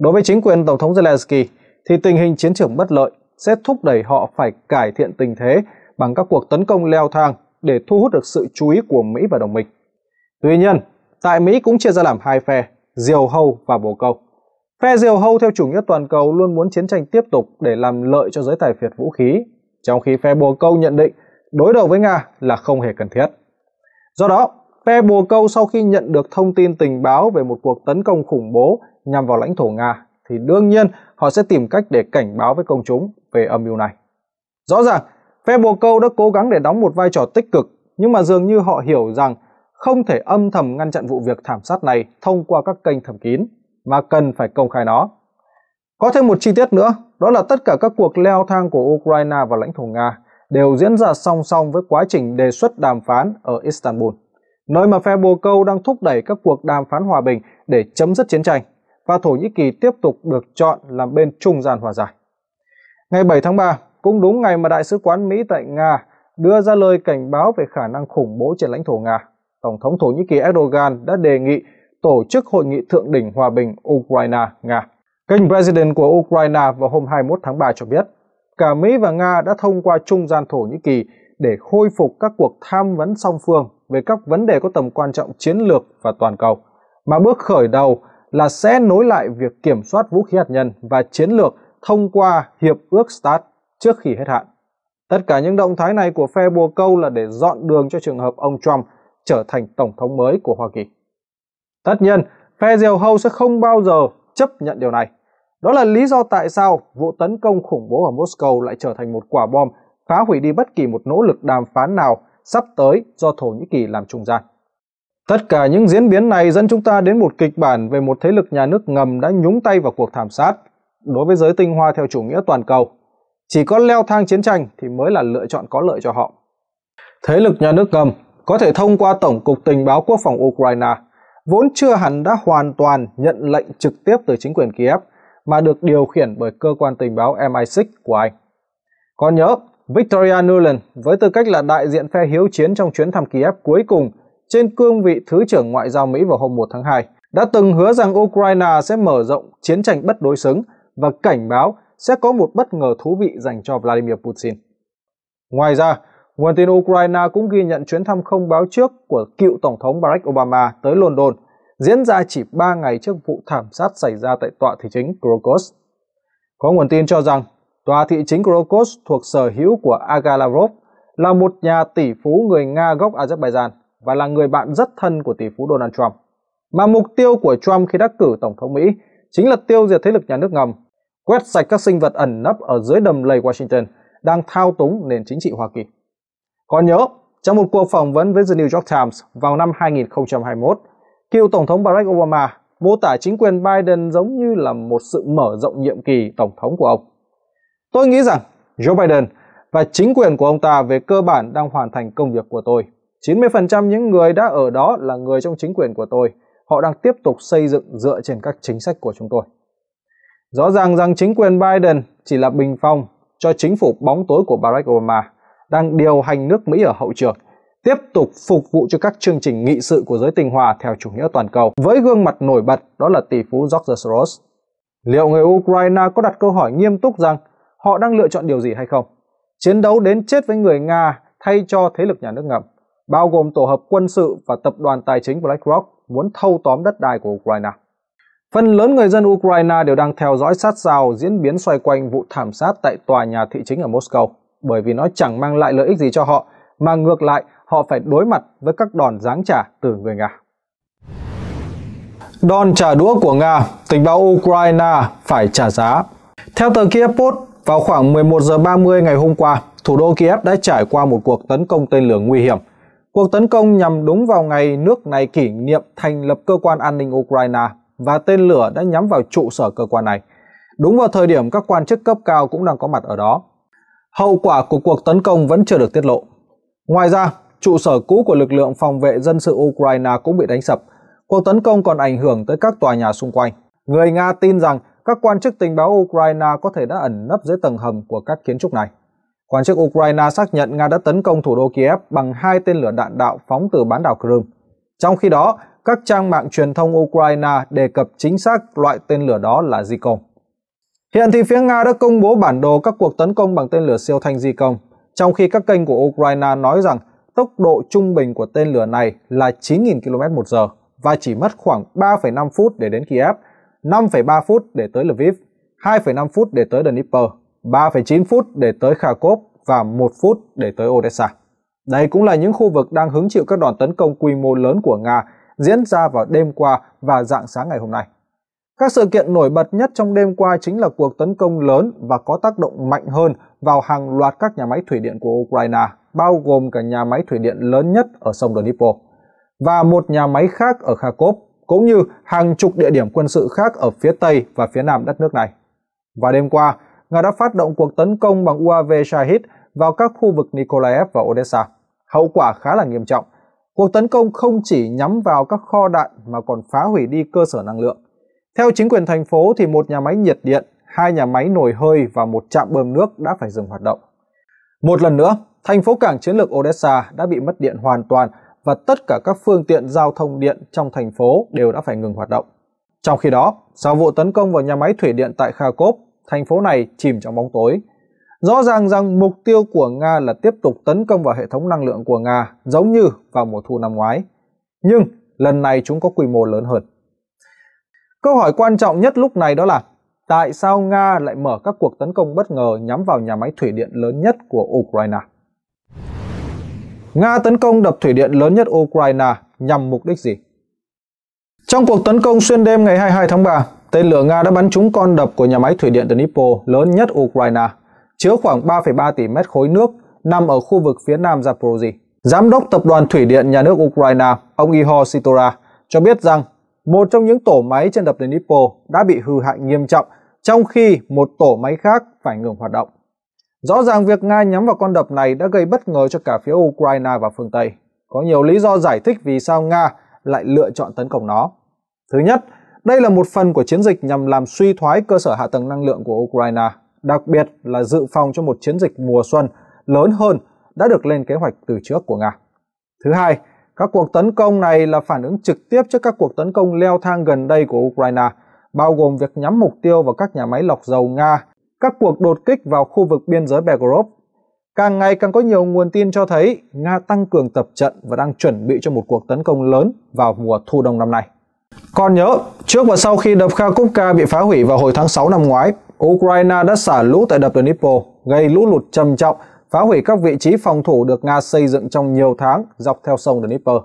Đối với chính quyền Tổng thống Zelensky, thì tình hình chiến trường bất lợi sẽ thúc đẩy họ phải cải thiện tình thế bằng các cuộc tấn công leo thang để thu hút được sự chú ý của Mỹ và đồng minh. Tuy nhiên, tại Mỹ cũng chia ra làm hai phe, diều hâu và bồ câu. Phe diều hâu theo chủ nghĩa toàn cầu luôn muốn chiến tranh tiếp tục để làm lợi cho giới tài phiệt vũ khí, trong khi phe bồ câu nhận định đối đầu với Nga là không hề cần thiết. Do đó, phe bồ câu sau khi nhận được thông tin tình báo về một cuộc tấn công khủng bố nhằm vào lãnh thổ Nga thì đương nhiên họ sẽ tìm cách để cảnh báo với công chúng về âm mưu này. Rõ ràng, phe bồ câu đã cố gắng để đóng một vai trò tích cực, nhưng mà dường như họ hiểu rằng không thể âm thầm ngăn chặn vụ việc thảm sát này thông qua các kênh thẩm kín, mà cần phải công khai nó. Có thêm một chi tiết nữa, đó là tất cả các cuộc leo thang của Ukraine và lãnh thổ Nga đều diễn ra song song với quá trình đề xuất đàm phán ở Istanbul, nơi mà phe bồ câu đang thúc đẩy các cuộc đàm phán hòa bình để chấm dứt chiến tranh và Thổ Nhĩ Kỳ tiếp tục được chọn làm bên trung gian hòa giải. Ngày 7 tháng 3, cũng đúng ngày mà Đại sứ quán Mỹ tại Nga đưa ra lời cảnh báo về khả năng khủng bố trên lãnh thổ Nga, Tổng thống Thổ Nhĩ Kỳ Erdogan đã đề nghị tổ chức hội nghị thượng đỉnh hòa bình Ukraine-Nga. Kênh President của Ukraine vào hôm 21 tháng 3 cho biết, cả Mỹ và Nga đã thông qua trung gian Thổ Nhĩ Kỳ để khôi phục các cuộc tham vấn song phương về các vấn đề có tầm quan trọng chiến lược và toàn cầu, mà bước khởi đầu là sẽ nối lại việc kiểm soát vũ khí hạt nhân và chiến lược thông qua hiệp ước START trước khi hết hạn. Tất cả những động thái này của phe bồ câu là để dọn đường cho trường hợp ông Trump trở thành tổng thống mới của Hoa Kỳ. Tất nhiên, phe diều hâu sẽ không bao giờ chấp nhận điều này. Đó là lý do tại sao vụ tấn công khủng bố ở Moscow lại trở thành một quả bom phá hủy đi bất kỳ một nỗ lực đàm phán nào sắp tới do Thổ Nhĩ Kỳ làm trung gian. Tất cả những diễn biến này dẫn chúng ta đến một kịch bản về một thế lực nhà nước ngầm đã nhúng tay vào cuộc thảm sát đối với giới tinh hoa theo chủ nghĩa toàn cầu. Chỉ có leo thang chiến tranh thì mới là lựa chọn có lợi cho họ. Thế lực nhà nước ngầm có thể thông qua Tổng cục Tình báo Quốc phòng Ukraine vốn chưa hẳn đã hoàn toàn nhận lệnh trực tiếp từ chính quyền Kiev mà được điều khiển bởi cơ quan tình báo MI6 của Anh. Còn nhớ, Victoria Nuland với tư cách là đại diện phe hiếu chiến trong chuyến thăm Kiev cuối cùng – trên cương vị Thứ trưởng Ngoại giao Mỹ vào hôm 1 tháng 2 đã từng hứa rằng Ukraine sẽ mở rộng chiến tranh bất đối xứng và cảnh báo sẽ có một bất ngờ thú vị dành cho Vladimir Putin. Ngoài ra, nguồn tin Ukraine cũng ghi nhận chuyến thăm không báo trước của cựu Tổng thống Barack Obama tới London diễn ra chỉ 3 ngày trước vụ thảm sát xảy ra tại tọa thị chính Krokos. Có nguồn tin cho rằng tòa thị chính Krokos thuộc sở hữu của Agalarov là một nhà tỷ phú người Nga gốc Azerbaijan và là người bạn rất thân của tỷ phú Donald Trump. Mà mục tiêu của Trump khi đắc cử Tổng thống Mỹ chính là tiêu diệt thế lực nhà nước ngầm, quét sạch các sinh vật ẩn nấp ở dưới đầm lầy Washington đang thao túng nền chính trị Hoa Kỳ. Còn nhớ, trong một cuộc phỏng vấn với The New York Times vào năm 2021, cựu Tổng thống Barack Obama mô tả chính quyền Biden giống như là một sự mở rộng nhiệm kỳ Tổng thống của ông. Tôi nghĩ rằng Joe Biden và chính quyền của ông ta về cơ bản đang hoàn thành công việc của tôi. 90% những người đã ở đó là người trong chính quyền của tôi. Họ đang tiếp tục xây dựng dựa trên các chính sách của chúng tôi. Rõ ràng rằng chính quyền Biden chỉ là bình phong cho chính phủ bóng tối của Barack Obama đang điều hành nước Mỹ ở hậu trường, tiếp tục phục vụ cho các chương trình nghị sự của giới tình hòa theo chủ nghĩa toàn cầu với gương mặt nổi bật đó là tỷ phú George Soros. Liệu người Ukraine có đặt câu hỏi nghiêm túc rằng họ đang lựa chọn điều gì hay không? Chiến đấu đến chết với người Nga thay cho thế lực nhà nước ngầm bao gồm tổ hợp quân sự và tập đoàn tài chính BlackRock muốn thâu tóm đất đai của Ukraine. Phần lớn người dân Ukraine đều đang theo dõi sát sao diễn biến xoay quanh vụ thảm sát tại tòa nhà thị chính ở Moscow, bởi vì nó chẳng mang lại lợi ích gì cho họ, mà ngược lại họ phải đối mặt với các đòn giáng trả từ người Nga. Đòn trả đũa của Nga, tình báo Ukraine phải trả giá. Theo tờ Kiev Post, vào khoảng 11 giờ 30 ngày hôm qua, thủ đô Kiev đã trải qua một cuộc tấn công tên lửa nguy hiểm Cuộc tấn công nhằm đúng vào ngày nước này kỷ niệm thành lập cơ quan an ninh Ukraine và tên lửa đã nhắm vào trụ sở cơ quan này. Đúng vào thời điểm các quan chức cấp cao cũng đang có mặt ở đó. Hậu quả của cuộc tấn công vẫn chưa được tiết lộ. Ngoài ra, trụ sở cũ của lực lượng phòng vệ dân sự Ukraine cũng bị đánh sập. Cuộc tấn công còn ảnh hưởng tới các tòa nhà xung quanh. Người Nga tin rằng các quan chức tình báo Ukraine có thể đã ẩn nấp dưới tầng hầm của các kiến trúc này. Quan chức Ukraine xác nhận Nga đã tấn công thủ đô Kiev bằng hai tên lửa đạn đạo phóng từ bán đảo Crimea. Trong khi đó, các trang mạng truyền thông Ukraine đề cập chính xác loại tên lửa đó là Zikon. Hiện thì phía Nga đã công bố bản đồ các cuộc tấn công bằng tên lửa siêu thanh Zikon, trong khi các kênh của Ukraine nói rằng tốc độ trung bình của tên lửa này là 9.000 km h và chỉ mất khoảng 3,5 phút để đến Kiev, 5,3 phút để tới Lviv, 2,5 phút để tới Dnipro 3,9 phút để tới Kharkov và 1 phút để tới Odessa. Đây cũng là những khu vực đang hứng chịu các đòn tấn công quy mô lớn của Nga diễn ra vào đêm qua và dạng sáng ngày hôm nay. Các sự kiện nổi bật nhất trong đêm qua chính là cuộc tấn công lớn và có tác động mạnh hơn vào hàng loạt các nhà máy thủy điện của Ukraine, bao gồm cả nhà máy thủy điện lớn nhất ở sông Dnipro và một nhà máy khác ở Kharkov, cũng như hàng chục địa điểm quân sự khác ở phía Tây và phía Nam đất nước này. Và đêm qua, Nga đã phát động cuộc tấn công bằng UAV Shahid vào các khu vực Nikolaev và Odessa. Hậu quả khá là nghiêm trọng. Cuộc tấn công không chỉ nhắm vào các kho đạn mà còn phá hủy đi cơ sở năng lượng. Theo chính quyền thành phố thì một nhà máy nhiệt điện, hai nhà máy nồi hơi và một trạm bơm nước đã phải dừng hoạt động. Một lần nữa, thành phố cảng chiến lược Odessa đã bị mất điện hoàn toàn và tất cả các phương tiện giao thông điện trong thành phố đều đã phải ngừng hoạt động. Trong khi đó, sau vụ tấn công vào nhà máy thủy điện tại Kharkov, thành phố này chìm trong bóng tối. Rõ ràng rằng mục tiêu của Nga là tiếp tục tấn công vào hệ thống năng lượng của Nga giống như vào mùa thu năm ngoái. Nhưng lần này chúng có quy mô lớn hơn. Câu hỏi quan trọng nhất lúc này đó là tại sao Nga lại mở các cuộc tấn công bất ngờ nhắm vào nhà máy thủy điện lớn nhất của Ukraine? Nga tấn công đập thủy điện lớn nhất Ukraine nhằm mục đích gì? Trong cuộc tấn công xuyên đêm ngày 22 tháng 3, Tên lửa Nga đã bắn trúng con đập của nhà máy thủy điện Dnipro lớn nhất Ukraine, chứa khoảng 3,3 tỷ mét khối nước nằm ở khu vực phía nam Zaporozhye. Giám đốc Tập đoàn Thủy điện Nhà nước Ukraine, ông Ihor Sitora, cho biết rằng một trong những tổ máy trên đập Dnipro đã bị hư hại nghiêm trọng, trong khi một tổ máy khác phải ngừng hoạt động. Rõ ràng việc Nga nhắm vào con đập này đã gây bất ngờ cho cả phía Ukraine và phương Tây. Có nhiều lý do giải thích vì sao Nga lại lựa chọn tấn công nó. Thứ nhất, đây là một phần của chiến dịch nhằm làm suy thoái cơ sở hạ tầng năng lượng của Ukraine, đặc biệt là dự phòng cho một chiến dịch mùa xuân lớn hơn đã được lên kế hoạch từ trước của Nga. Thứ hai, các cuộc tấn công này là phản ứng trực tiếp trước các cuộc tấn công leo thang gần đây của Ukraine, bao gồm việc nhắm mục tiêu vào các nhà máy lọc dầu Nga, các cuộc đột kích vào khu vực biên giới Belgorod. Càng ngày càng có nhiều nguồn tin cho thấy Nga tăng cường tập trận và đang chuẩn bị cho một cuộc tấn công lớn vào mùa thu đông năm nay. Còn nhớ, trước và sau khi đập Kharkovka bị phá hủy vào hồi tháng 6 năm ngoái, Ukraine đã xả lũ tại đập Dnipro, gây lũ lụt trầm trọng, phá hủy các vị trí phòng thủ được Nga xây dựng trong nhiều tháng dọc theo sông Dnipro.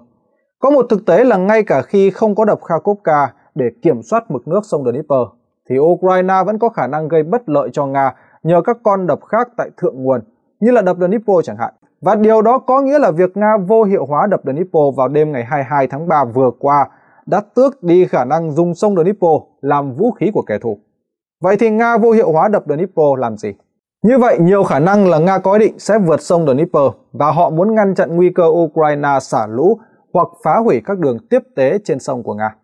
Có một thực tế là ngay cả khi không có đập Kharkovka để kiểm soát mực nước sông Dnipro, thì Ukraine vẫn có khả năng gây bất lợi cho Nga nhờ các con đập khác tại thượng nguồn, như là đập Dnipro chẳng hạn. Và điều đó có nghĩa là việc Nga vô hiệu hóa đập Dnipro vào đêm ngày 22 tháng 3 vừa qua đã tước đi khả năng dùng sông Dnipro làm vũ khí của kẻ thù. Vậy thì Nga vô hiệu hóa đập Dnipro làm gì? Như vậy, nhiều khả năng là Nga có ý định sẽ vượt sông Dnipro và họ muốn ngăn chặn nguy cơ Ukraine xả lũ hoặc phá hủy các đường tiếp tế trên sông của Nga.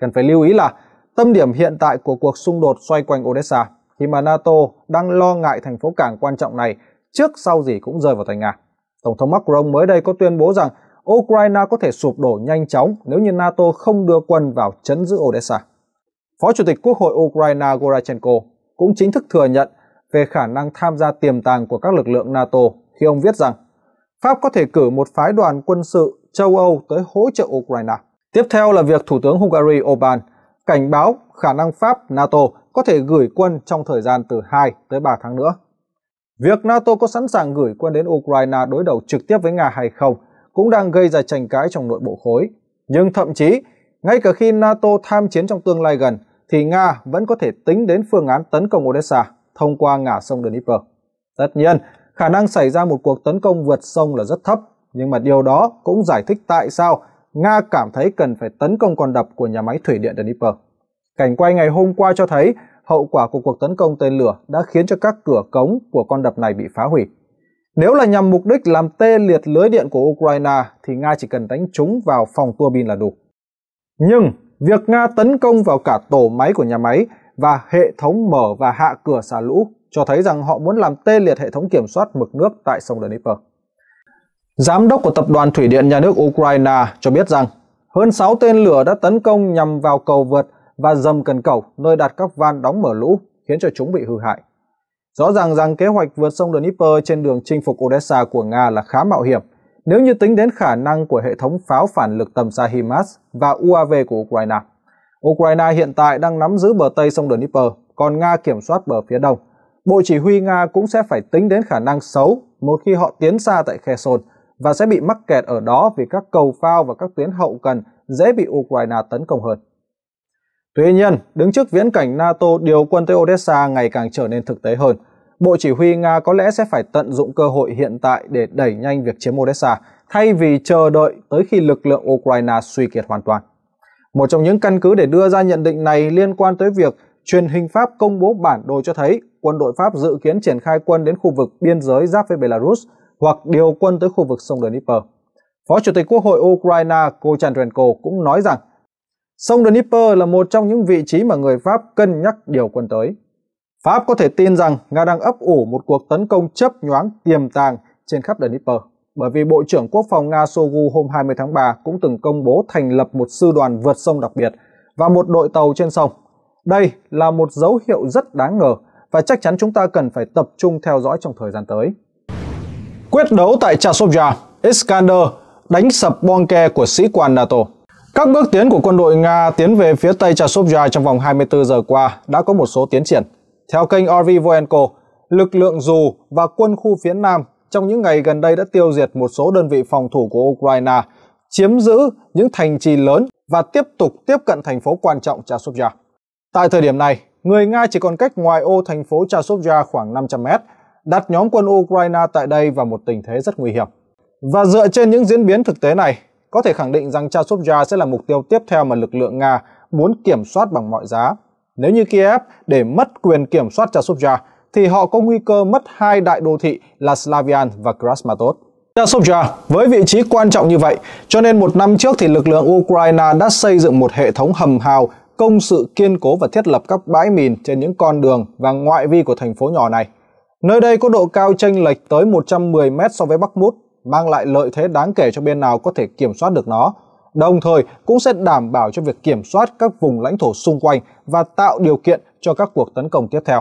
Cần phải lưu ý là tâm điểm hiện tại của cuộc xung đột xoay quanh Odessa khi mà NATO đang lo ngại thành phố cảng quan trọng này trước sau gì cũng rơi vào tay Nga. Tổng thống Macron mới đây có tuyên bố rằng Ukraine có thể sụp đổ nhanh chóng nếu như NATO không đưa quân vào chấn giữ Odessa. Phó Chủ tịch Quốc hội Ukraine Gorachenko cũng chính thức thừa nhận về khả năng tham gia tiềm tàng của các lực lượng NATO khi ông viết rằng Pháp có thể cử một phái đoàn quân sự châu Âu tới hỗ trợ Ukraine. Tiếp theo là việc Thủ tướng Hungary Orbán cảnh báo khả năng Pháp, NATO có thể gửi quân trong thời gian từ 2 tới 3 tháng nữa. Việc NATO có sẵn sàng gửi quân đến Ukraine đối đầu trực tiếp với Nga hay không cũng đang gây ra tranh cãi trong nội bộ khối. Nhưng thậm chí, ngay cả khi NATO tham chiến trong tương lai gần, thì Nga vẫn có thể tính đến phương án tấn công Odessa thông qua ngả sông Dnipro. Tất nhiên, khả năng xảy ra một cuộc tấn công vượt sông là rất thấp, nhưng mà điều đó cũng giải thích tại sao Nga cảm thấy cần phải tấn công con đập của nhà máy thủy điện Dnipro. Cảnh quay ngày hôm qua cho thấy hậu quả của cuộc tấn công tên lửa đã khiến cho các cửa cống của con đập này bị phá hủy. Nếu là nhằm mục đích làm tê liệt lưới điện của Ukraine thì Nga chỉ cần đánh trúng vào phòng tua bin là đủ. Nhưng việc Nga tấn công vào cả tổ máy của nhà máy và hệ thống mở và hạ cửa xả lũ cho thấy rằng họ muốn làm tê liệt hệ thống kiểm soát mực nước tại sông Dnipro. Giám đốc của Tập đoàn Thủy điện Nhà nước Ukraine cho biết rằng hơn 6 tên lửa đã tấn công nhằm vào cầu vượt và dầm cần cầu nơi đặt các van đóng mở lũ khiến cho chúng bị hư hại. Rõ ràng rằng kế hoạch vượt sông Dnieper trên đường chinh phục Odessa của Nga là khá mạo hiểm, nếu như tính đến khả năng của hệ thống pháo phản lực tầm xa HIMARS và UAV của Ukraine. Ukraine hiện tại đang nắm giữ bờ Tây sông Dnieper, còn Nga kiểm soát bờ phía Đông. Bộ Chỉ huy Nga cũng sẽ phải tính đến khả năng xấu một khi họ tiến xa tại Kherson và sẽ bị mắc kẹt ở đó vì các cầu phao và các tuyến hậu cần dễ bị Ukraine tấn công hơn. Tuy nhiên, đứng trước viễn cảnh NATO điều quân tới Odessa ngày càng trở nên thực tế hơn, Bộ Chỉ huy Nga có lẽ sẽ phải tận dụng cơ hội hiện tại để đẩy nhanh việc chiếm Odessa, thay vì chờ đợi tới khi lực lượng Ukraine suy kiệt hoàn toàn. Một trong những căn cứ để đưa ra nhận định này liên quan tới việc truyền hình Pháp công bố bản đồ cho thấy quân đội Pháp dự kiến triển khai quân đến khu vực biên giới giáp với Belarus hoặc điều quân tới khu vực sông Dnipro. Phó Chủ tịch Quốc hội Ukraine Kochandrenko cũng nói rằng Sông The Dnieper là một trong những vị trí mà người Pháp cân nhắc điều quân tới. Pháp có thể tin rằng Nga đang ấp ủ một cuộc tấn công chấp nhoáng tiềm tàng trên khắp The Dnieper, bởi vì Bộ trưởng Quốc phòng Nga Shoigu hôm 20 tháng 3 cũng từng công bố thành lập một sư đoàn vượt sông đặc biệt và một đội tàu trên sông. Đây là một dấu hiệu rất đáng ngờ và chắc chắn chúng ta cần phải tập trung theo dõi trong thời gian tới. Quyết đấu tại Chasovia, Iskander đánh sập bong ke của sĩ quan NATO. Các bước tiến của quân đội Nga tiến về phía tây Chasovya trong vòng 24 giờ qua đã có một số tiến triển. Theo kênh Rv Orvivoenko, lực lượng dù và quân khu phía Nam trong những ngày gần đây đã tiêu diệt một số đơn vị phòng thủ của Ukraine, chiếm giữ những thành trì lớn và tiếp tục tiếp cận thành phố quan trọng Chasovya. Tại thời điểm này, người Nga chỉ còn cách ngoài ô thành phố Chasovya khoảng 500 mét, đặt nhóm quân Ukraine tại đây vào một tình thế rất nguy hiểm. Và dựa trên những diễn biến thực tế này, có thể khẳng định rằng Chasovya sẽ là mục tiêu tiếp theo mà lực lượng Nga muốn kiểm soát bằng mọi giá. Nếu như Kiev để mất quyền kiểm soát Chasovya, thì họ có nguy cơ mất hai đại đô thị là Slavian và Krasmatov. Chasovya với vị trí quan trọng như vậy, cho nên một năm trước thì lực lượng Ukraine đã xây dựng một hệ thống hầm hào công sự kiên cố và thiết lập các bãi mìn trên những con đường và ngoại vi của thành phố nhỏ này. Nơi đây có độ cao chênh lệch tới 110 mét so với Bắc Mút, mang lại lợi thế đáng kể cho bên nào có thể kiểm soát được nó, đồng thời cũng sẽ đảm bảo cho việc kiểm soát các vùng lãnh thổ xung quanh và tạo điều kiện cho các cuộc tấn công tiếp theo.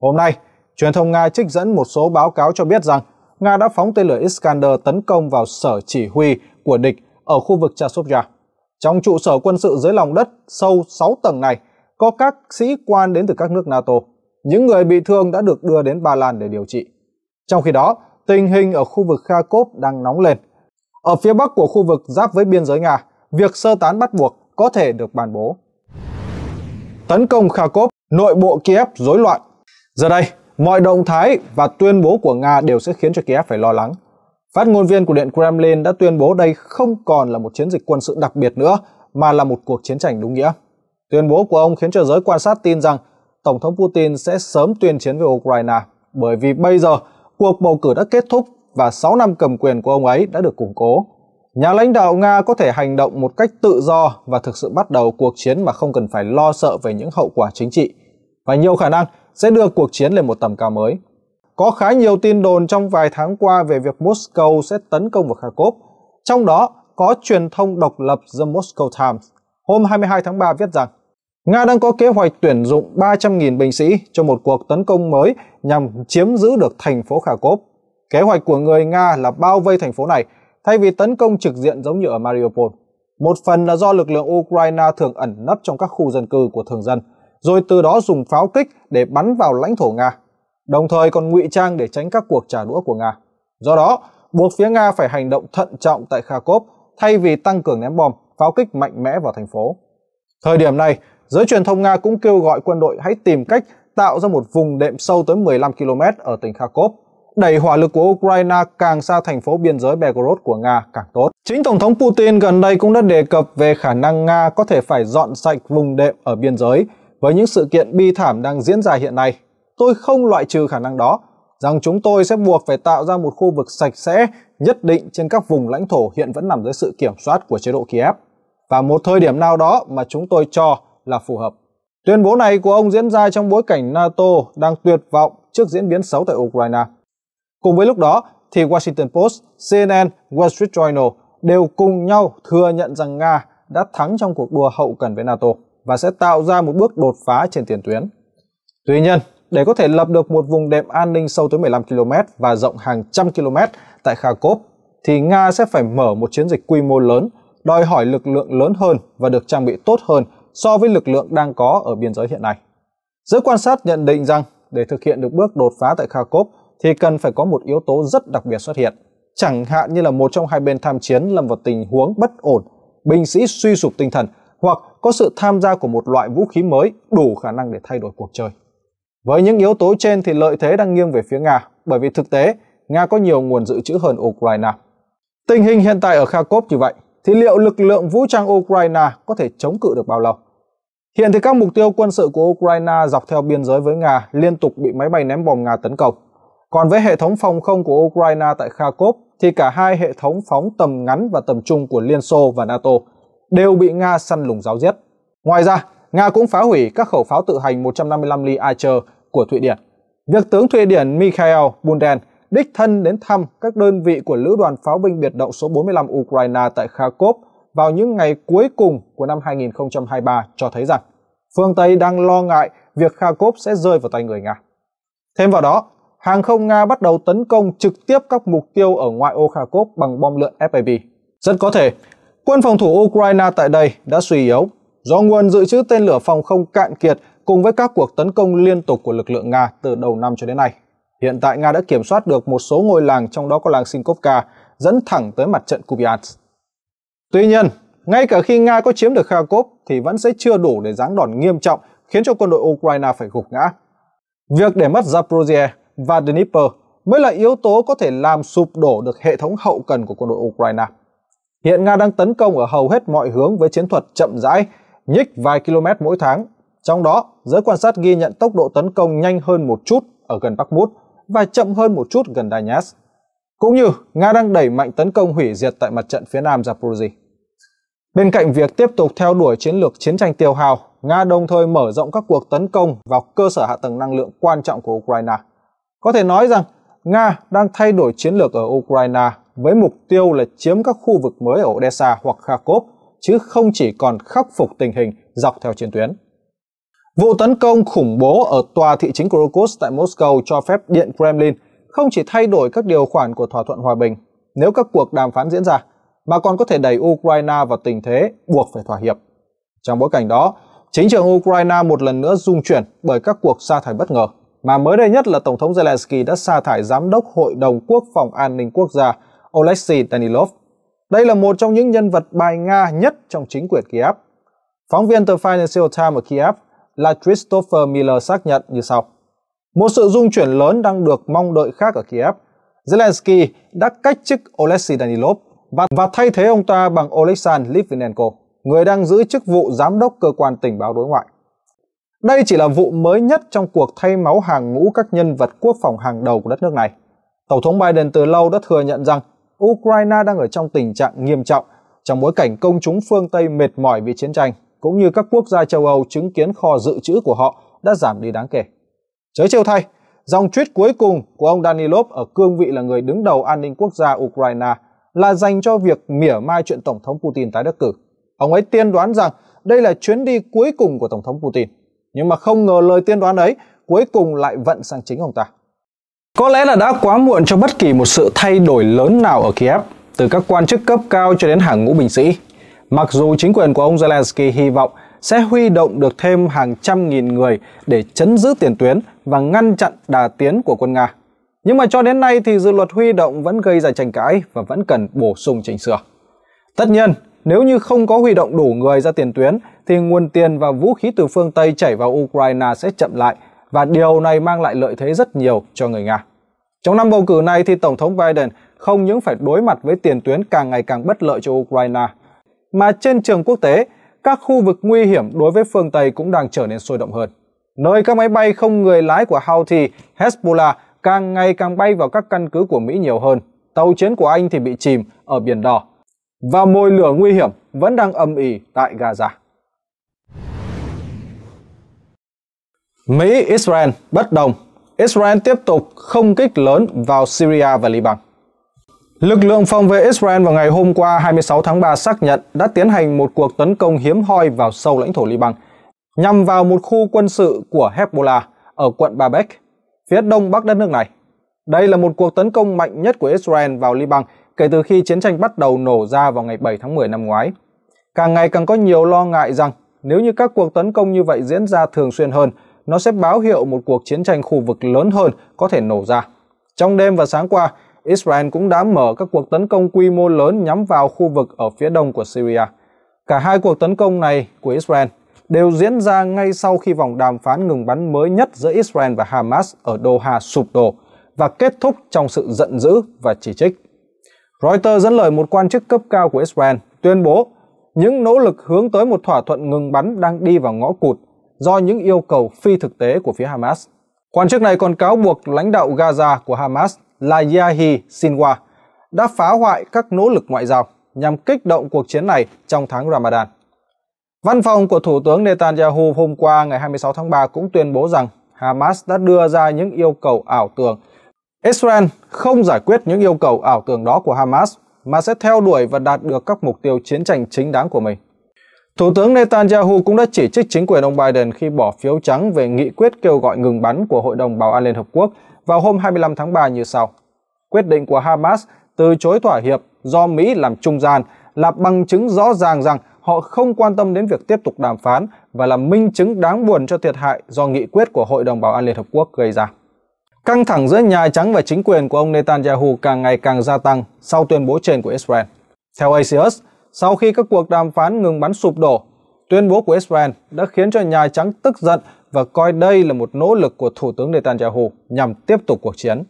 Hôm nay, truyền thông Nga trích dẫn một số báo cáo cho biết rằng Nga đã phóng tên lửa Iskander tấn công vào sở chỉ huy của địch ở khu vực Chasovya. Trong trụ sở quân sự dưới lòng đất sâu 6 tầng này có các sĩ quan đến từ các nước NATO. Những người bị thương đã được đưa đến Ba Lan để điều trị. Trong khi đó, tình hình ở khu vực Kharkov đang nóng lên. Ở phía bắc của khu vực giáp với biên giới Nga, việc sơ tán bắt buộc có thể được bàn bố. Tấn công Kharkov, nội bộ Kiev rối loạn. Giờ đây, mọi động thái và tuyên bố của Nga đều sẽ khiến cho Kiev phải lo lắng. Phát ngôn viên của Điện Kremlin đã tuyên bố đây không còn là một chiến dịch quân sự đặc biệt nữa, mà là một cuộc chiến tranh đúng nghĩa. Tuyên bố của ông khiến cho giới quan sát tin rằng Tổng thống Putin sẽ sớm tuyên chiến với Ukraine, bởi vì bây giờ cuộc bầu cử đã kết thúc và 6 năm cầm quyền của ông ấy đã được củng cố. Nhà lãnh đạo Nga có thể hành động một cách tự do và thực sự bắt đầu cuộc chiến mà không cần phải lo sợ về những hậu quả chính trị và nhiều khả năng sẽ đưa cuộc chiến lên một tầm cao mới. Có khá nhiều tin đồn trong vài tháng qua về việc Moscow sẽ tấn công vào Kharkov, trong đó có truyền thông độc lập The Moscow Times hôm 22 tháng 3 viết rằng Nga đang có kế hoạch tuyển dụng 300.000 binh sĩ cho một cuộc tấn công mới nhằm chiếm giữ được thành phố Kharkov. Kế hoạch của người Nga là bao vây thành phố này thay vì tấn công trực diện giống như ở Mariupol. Một phần là do lực lượng Ukraine thường ẩn nấp trong các khu dân cư của thường dân, rồi từ đó dùng pháo kích để bắn vào lãnh thổ Nga, đồng thời còn ngụy trang để tránh các cuộc trả đũa của Nga. Do đó, buộc phía Nga phải hành động thận trọng tại Kharkov thay vì tăng cường ném bom, pháo kích mạnh mẽ vào thành phố. Thời điểm này, Giới truyền thông Nga cũng kêu gọi quân đội hãy tìm cách tạo ra một vùng đệm sâu tới 15 km ở tỉnh Kharkov, đẩy hỏa lực của Ukraine càng xa thành phố biên giới Belgorod của Nga càng tốt. Chính Tổng thống Putin gần đây cũng đã đề cập về khả năng Nga có thể phải dọn sạch vùng đệm ở biên giới với những sự kiện bi thảm đang diễn ra hiện nay. Tôi không loại trừ khả năng đó, rằng chúng tôi sẽ buộc phải tạo ra một khu vực sạch sẽ nhất định trên các vùng lãnh thổ hiện vẫn nằm dưới sự kiểm soát của chế độ Kiev. Và một thời điểm nào đó mà chúng tôi cho là phù hợp. Tuyên bố này của ông diễn ra trong bối cảnh NATO đang tuyệt vọng trước diễn biến xấu tại Ukraine. Cùng với lúc đó thì Washington Post, CNN, Wall Street Journal đều cùng nhau thừa nhận rằng Nga đã thắng trong cuộc đua hậu cần với NATO và sẽ tạo ra một bước đột phá trên tiền tuyến. Tuy nhiên, để có thể lập được một vùng đệm an ninh sâu tới 15 km và rộng hàng trăm km tại Kharkov, thì Nga sẽ phải mở một chiến dịch quy mô lớn, đòi hỏi lực lượng lớn hơn và được trang bị tốt hơn so với lực lượng đang có ở biên giới hiện nay. Giới quan sát nhận định rằng để thực hiện được bước đột phá tại Kharkov thì cần phải có một yếu tố rất đặc biệt xuất hiện. Chẳng hạn như là một trong hai bên tham chiến lâm vào tình huống bất ổn, binh sĩ suy sụp tinh thần hoặc có sự tham gia của một loại vũ khí mới đủ khả năng để thay đổi cuộc chơi. Với những yếu tố trên thì lợi thế đang nghiêng về phía Nga bởi vì thực tế Nga có nhiều nguồn dự trữ hơn Ukraine. Tình hình hiện tại ở Kharkov như vậy thì liệu lực lượng vũ trang Ukraine có thể chống cự được bao lâu? Hiện thì các mục tiêu quân sự của Ukraine dọc theo biên giới với Nga liên tục bị máy bay ném bom Nga tấn công. Còn với hệ thống phòng không của Ukraine tại Kharkov thì cả hai hệ thống phóng tầm ngắn và tầm trung của Liên Xô và NATO đều bị Nga săn lùng giáo giết. Ngoài ra, Nga cũng phá hủy các khẩu pháo tự hành 155 ly Archer của Thụy Điển. Việc tướng Thụy Điển Mikhail Bunden đích thân đến thăm các đơn vị của Lữ đoàn Pháo binh biệt động số 45 Ukraine tại Kharkov vào những ngày cuối cùng của năm 2023 cho thấy rằng phương Tây đang lo ngại việc Kharkov sẽ rơi vào tay người Nga. Thêm vào đó, hàng không Nga bắt đầu tấn công trực tiếp các mục tiêu ở ngoại ô Kharkov bằng bom lượn FAB. Rất có thể, quân phòng thủ Ukraine tại đây đã suy yếu do nguồn dự trữ tên lửa phòng không cạn kiệt cùng với các cuộc tấn công liên tục của lực lượng Nga từ đầu năm cho đến nay. Hiện tại Nga đã kiểm soát được một số ngôi làng trong đó có làng Sinkovka dẫn thẳng tới mặt trận Kupiansk. Tuy nhiên, ngay cả khi Nga có chiếm được Kharkov thì vẫn sẽ chưa đủ để giáng đòn nghiêm trọng khiến cho quân đội Ukraine phải gục ngã. Việc để mất Zaporozhye và Dnipro mới là yếu tố có thể làm sụp đổ được hệ thống hậu cần của quân đội Ukraine. Hiện Nga đang tấn công ở hầu hết mọi hướng với chiến thuật chậm rãi, nhích vài km mỗi tháng. Trong đó, giới quan sát ghi nhận tốc độ tấn công nhanh hơn một chút ở gần Bakhmut và chậm hơn một chút gần Donetsk. Cũng như Nga đang đẩy mạnh tấn công hủy diệt tại mặt trận phía nam Zaporozhye. Bên cạnh việc tiếp tục theo đuổi chiến lược chiến tranh tiêu hào, Nga đồng thời mở rộng các cuộc tấn công vào cơ sở hạ tầng năng lượng quan trọng của Ukraine. Có thể nói rằng Nga đang thay đổi chiến lược ở Ukraine với mục tiêu là chiếm các khu vực mới ở Odessa hoặc Kharkov, chứ không chỉ còn khắc phục tình hình dọc theo chiến tuyến. Vụ tấn công khủng bố ở tòa thị chính Krokus tại Moscow cho phép Điện Kremlin không chỉ thay đổi các điều khoản của thỏa thuận hòa bình nếu các cuộc đàm phán diễn ra, mà còn có thể đẩy Ukraine vào tình thế buộc phải thỏa hiệp. Trong bối cảnh đó, chính trường Ukraine một lần nữa rung chuyển bởi các cuộc sa thải bất ngờ, mà mới đây nhất là Tổng thống Zelensky đã sa thải Giám đốc Hội đồng Quốc phòng An ninh Quốc gia Oleksiy Danilov. Đây là một trong những nhân vật bài Nga nhất trong chính quyền Kiev. Phóng viên tờ Financial Times ở Kiev là Christopher Miller xác nhận như sau. Một sự dung chuyển lớn đang được mong đợi khác ở Kiev. Zelensky đã cách chức Oleksiy Danilov và, và thay thế ông ta bằng Oleksandr Litvinenko, người đang giữ chức vụ giám đốc cơ quan tình báo đối ngoại. Đây chỉ là vụ mới nhất trong cuộc thay máu hàng ngũ các nhân vật quốc phòng hàng đầu của đất nước này. Tổng thống Biden từ lâu đã thừa nhận rằng Ukraine đang ở trong tình trạng nghiêm trọng trong bối cảnh công chúng phương Tây mệt mỏi vì chiến tranh, cũng như các quốc gia châu Âu chứng kiến kho dự trữ của họ đã giảm đi đáng kể. Chớ trêu thay, dòng tweet cuối cùng của ông Danilov ở cương vị là người đứng đầu an ninh quốc gia Ukraine là dành cho việc mỉa mai chuyện Tổng thống Putin tái đắc cử. Ông ấy tiên đoán rằng đây là chuyến đi cuối cùng của Tổng thống Putin. Nhưng mà không ngờ lời tiên đoán ấy cuối cùng lại vận sang chính ông ta. Có lẽ là đã quá muộn cho bất kỳ một sự thay đổi lớn nào ở Kiev, từ các quan chức cấp cao cho đến hàng ngũ binh sĩ. Mặc dù chính quyền của ông Zelensky hy vọng sẽ huy động được thêm hàng trăm nghìn người để chấn giữ tiền tuyến và ngăn chặn đà tiến của quân Nga. Nhưng mà cho đến nay thì dự luật huy động vẫn gây ra tranh cãi và vẫn cần bổ sung chỉnh sửa. Tất nhiên, nếu như không có huy động đủ người ra tiền tuyến thì nguồn tiền và vũ khí từ phương Tây chảy vào Ukraine sẽ chậm lại và điều này mang lại lợi thế rất nhiều cho người Nga. Trong năm bầu cử này thì Tổng thống Biden không những phải đối mặt với tiền tuyến càng ngày càng bất lợi cho Ukraine, mà trên trường quốc tế, các khu vực nguy hiểm đối với phương Tây cũng đang trở nên sôi động hơn. Nơi các máy bay không người lái của Houthi, Hezbollah càng ngày càng bay vào các căn cứ của Mỹ nhiều hơn. Tàu chiến của Anh thì bị chìm ở Biển Đỏ. Và mồi lửa nguy hiểm vẫn đang âm ỉ tại Gaza. Mỹ-Israel bất đồng Israel tiếp tục không kích lớn vào Syria và Liban. Lực lượng phòng vệ Israel vào ngày hôm qua 26 tháng 3 xác nhận đã tiến hành một cuộc tấn công hiếm hoi vào sâu lãnh thổ Liban nhằm vào một khu quân sự của Hezbollah ở quận Babek phía đông bắc đất nước này. Đây là một cuộc tấn công mạnh nhất của Israel vào Liban kể từ khi chiến tranh bắt đầu nổ ra vào ngày 7 tháng 10 năm ngoái. Càng ngày càng có nhiều lo ngại rằng nếu như các cuộc tấn công như vậy diễn ra thường xuyên hơn, nó sẽ báo hiệu một cuộc chiến tranh khu vực lớn hơn có thể nổ ra. Trong đêm và sáng qua, Israel cũng đã mở các cuộc tấn công quy mô lớn nhắm vào khu vực ở phía đông của Syria. Cả hai cuộc tấn công này của Israel đều diễn ra ngay sau khi vòng đàm phán ngừng bắn mới nhất giữa Israel và Hamas ở Doha sụp đổ và kết thúc trong sự giận dữ và chỉ trích. Reuters dẫn lời một quan chức cấp cao của Israel tuyên bố những nỗ lực hướng tới một thỏa thuận ngừng bắn đang đi vào ngõ cụt do những yêu cầu phi thực tế của phía Hamas. Quan chức này còn cáo buộc lãnh đạo Gaza của Hamas là Yahi Sinwar đã phá hoại các nỗ lực ngoại giao nhằm kích động cuộc chiến này trong tháng Ramadan. Văn phòng của Thủ tướng Netanyahu hôm qua ngày 26 tháng 3 cũng tuyên bố rằng Hamas đã đưa ra những yêu cầu ảo tưởng. Israel không giải quyết những yêu cầu ảo tưởng đó của Hamas mà sẽ theo đuổi và đạt được các mục tiêu chiến tranh chính đáng của mình. Thủ tướng Netanyahu cũng đã chỉ trích chính quyền ông Biden khi bỏ phiếu trắng về nghị quyết kêu gọi ngừng bắn của Hội đồng Bảo an Liên Hợp Quốc vào hôm 25 tháng 3 như sau. Quyết định của Hamas từ chối thỏa hiệp do Mỹ làm trung gian là bằng chứng rõ ràng rằng họ không quan tâm đến việc tiếp tục đàm phán và là minh chứng đáng buồn cho thiệt hại do nghị quyết của Hội đồng Bảo an Liên Hợp Quốc gây ra. Căng thẳng giữa Nhà Trắng và chính quyền của ông Netanyahu càng ngày càng gia tăng sau tuyên bố trên của Israel. Theo Axios, sau khi các cuộc đàm phán ngừng bắn sụp đổ, tuyên bố của Israel đã khiến cho Nhà Trắng tức giận và coi đây là một nỗ lực của Thủ tướng Netanyahu nhằm tiếp tục cuộc chiến.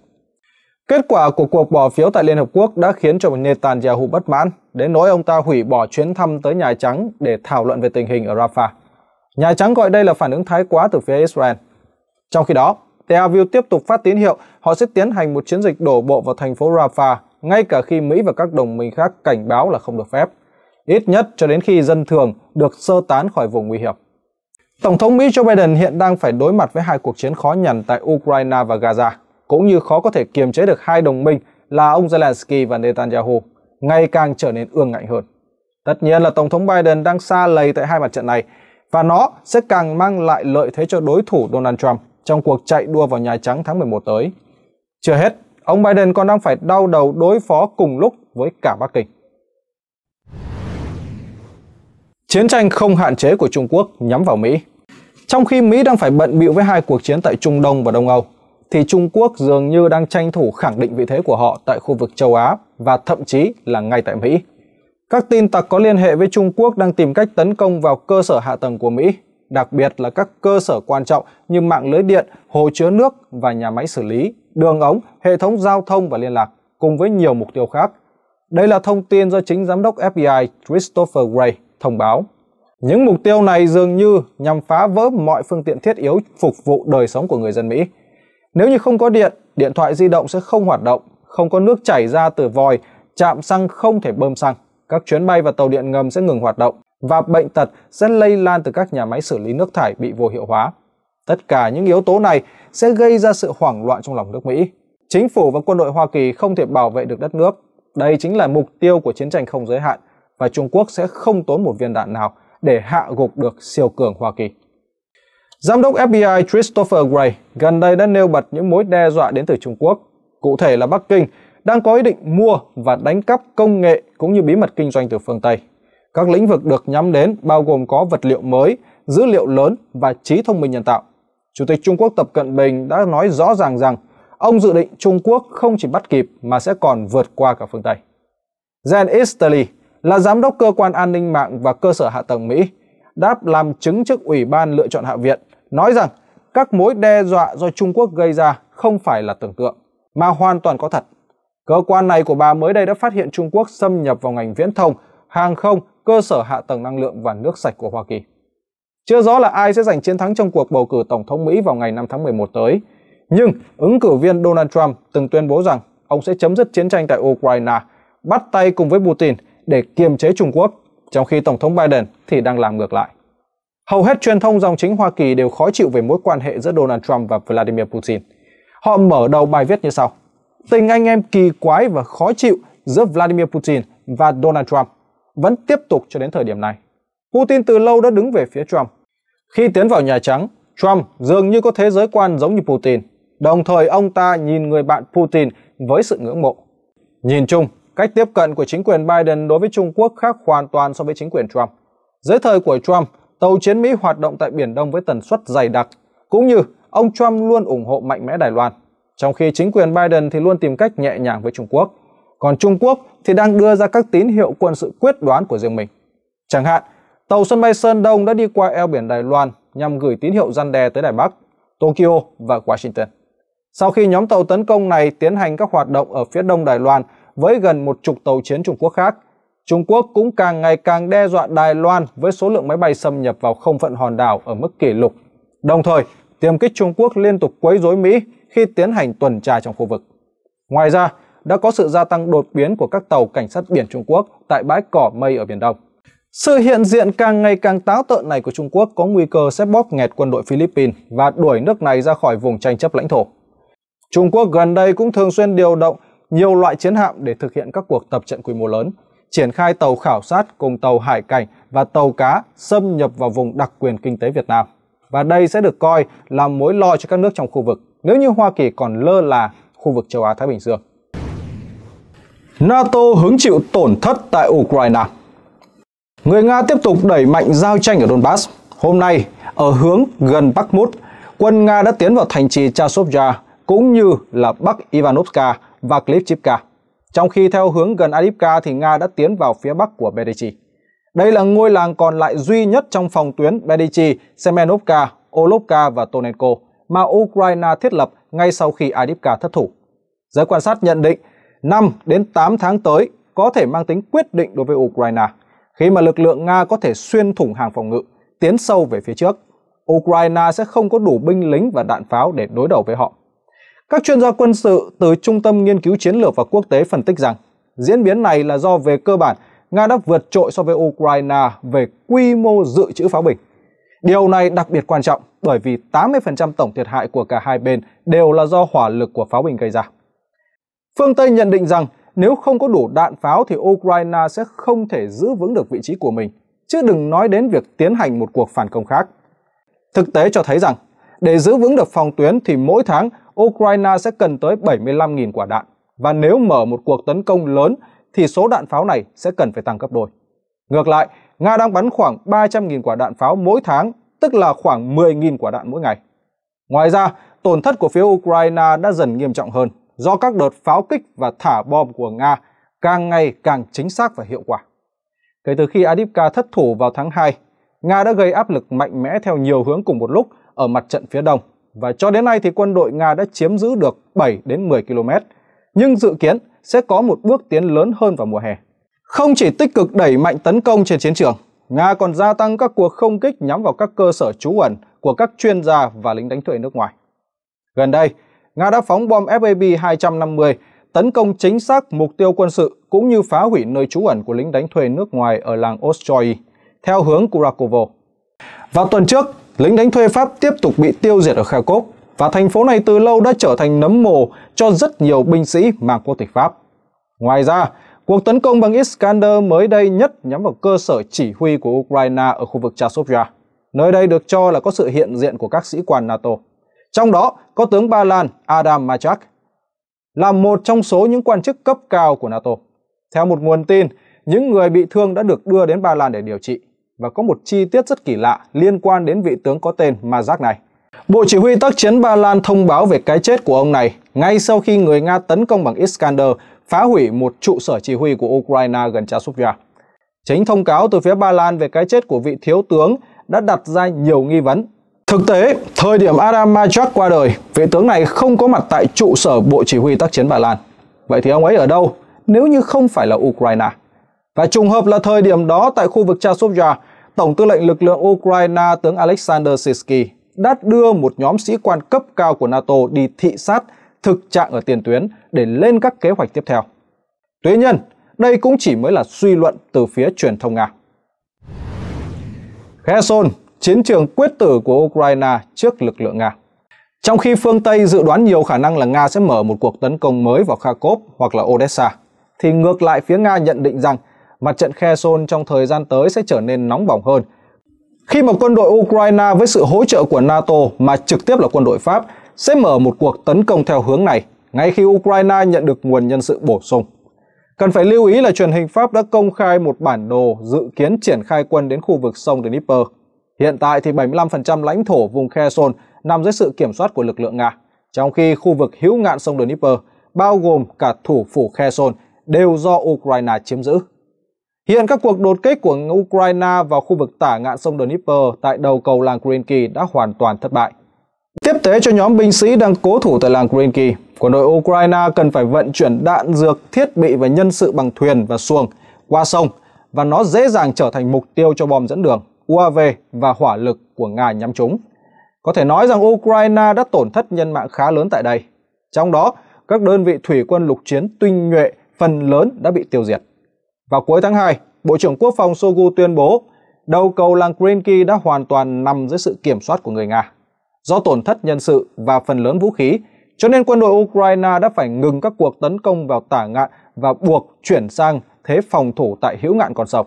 Kết quả của cuộc bỏ phiếu tại Liên Hợp Quốc đã khiến cho Netanyahu bất mãn, đến nỗi ông ta hủy bỏ chuyến thăm tới Nhà Trắng để thảo luận về tình hình ở Rafah. Nhà Trắng gọi đây là phản ứng thái quá từ phía Israel. Trong khi đó, Tel Aviv tiếp tục phát tín hiệu họ sẽ tiến hành một chiến dịch đổ bộ vào thành phố Rafah ngay cả khi Mỹ và các đồng minh khác cảnh báo là không được phép, ít nhất cho đến khi dân thường được sơ tán khỏi vùng nguy hiểm. Tổng thống Mỹ Joe Biden hiện đang phải đối mặt với hai cuộc chiến khó nhằn tại Ukraine và Gaza – cũng như khó có thể kiềm chế được hai đồng minh là ông Zelensky và Netanyahu ngày càng trở nên ương ngạnh hơn. Tất nhiên là Tổng thống Biden đang xa lầy tại hai mặt trận này và nó sẽ càng mang lại lợi thế cho đối thủ Donald Trump trong cuộc chạy đua vào Nhà Trắng tháng 11 tới. Chưa hết, ông Biden còn đang phải đau đầu đối phó cùng lúc với cả Bắc Kinh. Chiến tranh không hạn chế của Trung Quốc nhắm vào Mỹ Trong khi Mỹ đang phải bận bịu với hai cuộc chiến tại Trung Đông và Đông Âu, thì Trung Quốc dường như đang tranh thủ khẳng định vị thế của họ tại khu vực châu Á và thậm chí là ngay tại Mỹ. Các tin tặc có liên hệ với Trung Quốc đang tìm cách tấn công vào cơ sở hạ tầng của Mỹ, đặc biệt là các cơ sở quan trọng như mạng lưới điện, hồ chứa nước và nhà máy xử lý, đường ống, hệ thống giao thông và liên lạc, cùng với nhiều mục tiêu khác. Đây là thông tin do chính giám đốc FBI Christopher Wray thông báo. Những mục tiêu này dường như nhằm phá vỡ mọi phương tiện thiết yếu phục vụ đời sống của người dân Mỹ – nếu như không có điện, điện thoại di động sẽ không hoạt động, không có nước chảy ra từ vòi, chạm xăng không thể bơm xăng, các chuyến bay và tàu điện ngầm sẽ ngừng hoạt động và bệnh tật sẽ lây lan từ các nhà máy xử lý nước thải bị vô hiệu hóa. Tất cả những yếu tố này sẽ gây ra sự hoảng loạn trong lòng nước Mỹ. Chính phủ và quân đội Hoa Kỳ không thể bảo vệ được đất nước. Đây chính là mục tiêu của chiến tranh không giới hạn và Trung Quốc sẽ không tốn một viên đạn nào để hạ gục được siêu cường Hoa Kỳ. Giám đốc FBI Christopher Wray gần đây đã nêu bật những mối đe dọa đến từ Trung Quốc, cụ thể là Bắc Kinh đang có ý định mua và đánh cắp công nghệ cũng như bí mật kinh doanh từ phương Tây. Các lĩnh vực được nhắm đến bao gồm có vật liệu mới, dữ liệu lớn và trí thông minh nhân tạo. Chủ tịch Trung Quốc Tập Cận Bình đã nói rõ ràng rằng ông dự định Trung Quốc không chỉ bắt kịp mà sẽ còn vượt qua cả phương Tây. Jen Easterly là giám đốc cơ quan an ninh mạng và cơ sở hạ tầng Mỹ, đáp làm chứng trước Ủy ban lựa chọn Hạ viện, nói rằng các mối đe dọa do Trung Quốc gây ra không phải là tưởng tượng, mà hoàn toàn có thật. Cơ quan này của bà mới đây đã phát hiện Trung Quốc xâm nhập vào ngành viễn thông, hàng không, cơ sở hạ tầng năng lượng và nước sạch của Hoa Kỳ. Chưa rõ là ai sẽ giành chiến thắng trong cuộc bầu cử Tổng thống Mỹ vào ngày 5 tháng 11 tới, nhưng ứng cử viên Donald Trump từng tuyên bố rằng ông sẽ chấm dứt chiến tranh tại Ukraine, bắt tay cùng với Putin để kiềm chế Trung Quốc trong khi Tổng thống Biden thì đang làm ngược lại. Hầu hết truyền thông dòng chính Hoa Kỳ đều khó chịu về mối quan hệ giữa Donald Trump và Vladimir Putin. Họ mở đầu bài viết như sau. Tình anh em kỳ quái và khó chịu giữa Vladimir Putin và Donald Trump vẫn tiếp tục cho đến thời điểm này. Putin từ lâu đã đứng về phía Trump. Khi tiến vào Nhà Trắng, Trump dường như có thế giới quan giống như Putin. Đồng thời ông ta nhìn người bạn Putin với sự ngưỡng mộ. Nhìn chung, Cách tiếp cận của chính quyền Biden đối với Trung Quốc khác hoàn toàn so với chính quyền Trump. Dưới thời của Trump, tàu chiến Mỹ hoạt động tại Biển Đông với tần suất dày đặc, cũng như ông Trump luôn ủng hộ mạnh mẽ Đài Loan, trong khi chính quyền Biden thì luôn tìm cách nhẹ nhàng với Trung Quốc. Còn Trung Quốc thì đang đưa ra các tín hiệu quân sự quyết đoán của riêng mình. Chẳng hạn, tàu sân bay Sơn Đông đã đi qua eo biển Đài Loan nhằm gửi tín hiệu gian đe tới Đài Bắc, Tokyo và Washington. Sau khi nhóm tàu tấn công này tiến hành các hoạt động ở phía đông Đài Loan với gần một chục tàu chiến Trung Quốc khác. Trung Quốc cũng càng ngày càng đe dọa Đài Loan với số lượng máy bay xâm nhập vào không phận hòn đảo ở mức kỷ lục. Đồng thời, tiềm kích Trung Quốc liên tục quấy rối Mỹ khi tiến hành tuần tra trong khu vực. Ngoài ra, đã có sự gia tăng đột biến của các tàu cảnh sát biển Trung Quốc tại bãi cỏ mây ở Biển Đông. Sự hiện diện càng ngày càng táo tợn này của Trung Quốc có nguy cơ xếp bóp nghẹt quân đội Philippines và đuổi nước này ra khỏi vùng tranh chấp lãnh thổ. Trung Quốc gần đây cũng thường xuyên điều động nhiều loại chiến hạm để thực hiện các cuộc tập trận quy mô lớn, triển khai tàu khảo sát cùng tàu hải cảnh và tàu cá xâm nhập vào vùng đặc quyền kinh tế Việt Nam. Và đây sẽ được coi là mối lo cho các nước trong khu vực nếu như Hoa Kỳ còn lơ là khu vực châu Á-Thái Bình Dương. NATO hứng chịu tổn thất tại Ukraine Người Nga tiếp tục đẩy mạnh giao tranh ở Donbass. Hôm nay, ở hướng gần Bakhmut, quân Nga đã tiến vào thành trì Chasovya cũng như là Bắc Ivanovka và Klitschivka. Trong khi theo hướng gần Adipka thì Nga đã tiến vào phía bắc của Berdychi. Đây là ngôi làng còn lại duy nhất trong phòng tuyến Berdychi, Semenovka, Olovka và Tonenko mà Ukraine thiết lập ngay sau khi Adipka thất thủ. Giới quan sát nhận định 5 đến 8 tháng tới có thể mang tính quyết định đối với Ukraine khi mà lực lượng Nga có thể xuyên thủng hàng phòng ngự, tiến sâu về phía trước. Ukraine sẽ không có đủ binh lính và đạn pháo để đối đầu với họ. Các chuyên gia quân sự từ Trung tâm Nghiên cứu Chiến lược và Quốc tế phân tích rằng diễn biến này là do về cơ bản Nga đã vượt trội so với Ukraine về quy mô dự trữ pháo binh. Điều này đặc biệt quan trọng bởi vì 80% tổng thiệt hại của cả hai bên đều là do hỏa lực của pháo binh gây ra. Phương Tây nhận định rằng nếu không có đủ đạn pháo thì Ukraine sẽ không thể giữ vững được vị trí của mình, chứ đừng nói đến việc tiến hành một cuộc phản công khác. Thực tế cho thấy rằng, để giữ vững được phòng tuyến thì mỗi tháng Ukraine sẽ cần tới 75.000 quả đạn và nếu mở một cuộc tấn công lớn thì số đạn pháo này sẽ cần phải tăng gấp đôi. Ngược lại, Nga đang bắn khoảng 300.000 quả đạn pháo mỗi tháng, tức là khoảng 10.000 quả đạn mỗi ngày. Ngoài ra, tổn thất của phía Ukraine đã dần nghiêm trọng hơn do các đợt pháo kích và thả bom của Nga càng ngày càng chính xác và hiệu quả. Kể từ khi Adipka thất thủ vào tháng 2, Nga đã gây áp lực mạnh mẽ theo nhiều hướng cùng một lúc ở mặt trận phía đông và cho đến nay thì quân đội Nga đã chiếm giữ được 7 đến 10 km, nhưng dự kiến sẽ có một bước tiến lớn hơn vào mùa hè. Không chỉ tích cực đẩy mạnh tấn công trên chiến trường, Nga còn gia tăng các cuộc không kích nhắm vào các cơ sở trú ẩn của các chuyên gia và lính đánh thuê nước ngoài. Gần đây, Nga đã phóng bom FAB-250 tấn công chính xác mục tiêu quân sự cũng như phá hủy nơi trú ẩn của lính đánh thuê nước ngoài ở làng ostroy theo hướng Kurakovo. Vào tuần trước, lính đánh thuê Pháp tiếp tục bị tiêu diệt ở Kharkov và thành phố này từ lâu đã trở thành nấm mồ cho rất nhiều binh sĩ mang quốc tịch Pháp. Ngoài ra, cuộc tấn công bằng Iskander mới đây nhất nhắm vào cơ sở chỉ huy của Ukraine ở khu vực Chasovia. Nơi đây được cho là có sự hiện diện của các sĩ quan NATO. Trong đó có tướng Ba Lan Adam Majak, là một trong số những quan chức cấp cao của NATO. Theo một nguồn tin, những người bị thương đã được đưa đến Ba Lan để điều trị và có một chi tiết rất kỳ lạ liên quan đến vị tướng có tên Mazak này. Bộ chỉ huy tác chiến Ba Lan thông báo về cái chết của ông này ngay sau khi người Nga tấn công bằng Iskander phá hủy một trụ sở chỉ huy của Ukraine gần Chasovia. Chính thông cáo từ phía Ba Lan về cái chết của vị thiếu tướng đã đặt ra nhiều nghi vấn. Thực tế, thời điểm Adam Majak qua đời, vị tướng này không có mặt tại trụ sở Bộ Chỉ huy tác chiến Ba Lan. Vậy thì ông ấy ở đâu nếu như không phải là Ukraine? Và trùng hợp là thời điểm đó tại khu vực Chasovia, Tổng tư lệnh lực lượng Ukraine tướng Alexander Sisky đã đưa một nhóm sĩ quan cấp cao của NATO đi thị sát thực trạng ở tiền tuyến để lên các kế hoạch tiếp theo. Tuy nhiên, đây cũng chỉ mới là suy luận từ phía truyền thông Nga. Kherson, chiến trường quyết tử của Ukraine trước lực lượng Nga. Trong khi phương Tây dự đoán nhiều khả năng là Nga sẽ mở một cuộc tấn công mới vào Kharkov hoặc là Odessa, thì ngược lại phía Nga nhận định rằng mặt trận Kherson trong thời gian tới sẽ trở nên nóng bỏng hơn. Khi mà quân đội Ukraine với sự hỗ trợ của NATO mà trực tiếp là quân đội Pháp sẽ mở một cuộc tấn công theo hướng này ngay khi Ukraine nhận được nguồn nhân sự bổ sung. Cần phải lưu ý là truyền hình Pháp đã công khai một bản đồ dự kiến triển khai quân đến khu vực sông Dnipro. Hiện tại thì 75% lãnh thổ vùng Kherson nằm dưới sự kiểm soát của lực lượng Nga, trong khi khu vực hữu ngạn sông Dnipro, bao gồm cả thủ phủ Kherson, đều do Ukraine chiếm giữ. Hiện các cuộc đột kích của Ukraine vào khu vực tả ngạn sông Dnipro tại đầu cầu làng Krynky đã hoàn toàn thất bại. Tiếp tế cho nhóm binh sĩ đang cố thủ tại làng Krynky, quân đội Ukraine cần phải vận chuyển đạn dược, thiết bị và nhân sự bằng thuyền và xuồng qua sông và nó dễ dàng trở thành mục tiêu cho bom dẫn đường, UAV và hỏa lực của Nga nhắm chúng. Có thể nói rằng Ukraine đã tổn thất nhân mạng khá lớn tại đây. Trong đó, các đơn vị thủy quân lục chiến tinh nhuệ phần lớn đã bị tiêu diệt. Vào cuối tháng 2, Bộ trưởng Quốc phòng Shoigu tuyên bố đầu cầu làng Krinky đã hoàn toàn nằm dưới sự kiểm soát của người Nga. Do tổn thất nhân sự và phần lớn vũ khí, cho nên quân đội Ukraine đã phải ngừng các cuộc tấn công vào tả ngạn và buộc chuyển sang thế phòng thủ tại hữu ngạn còn sông.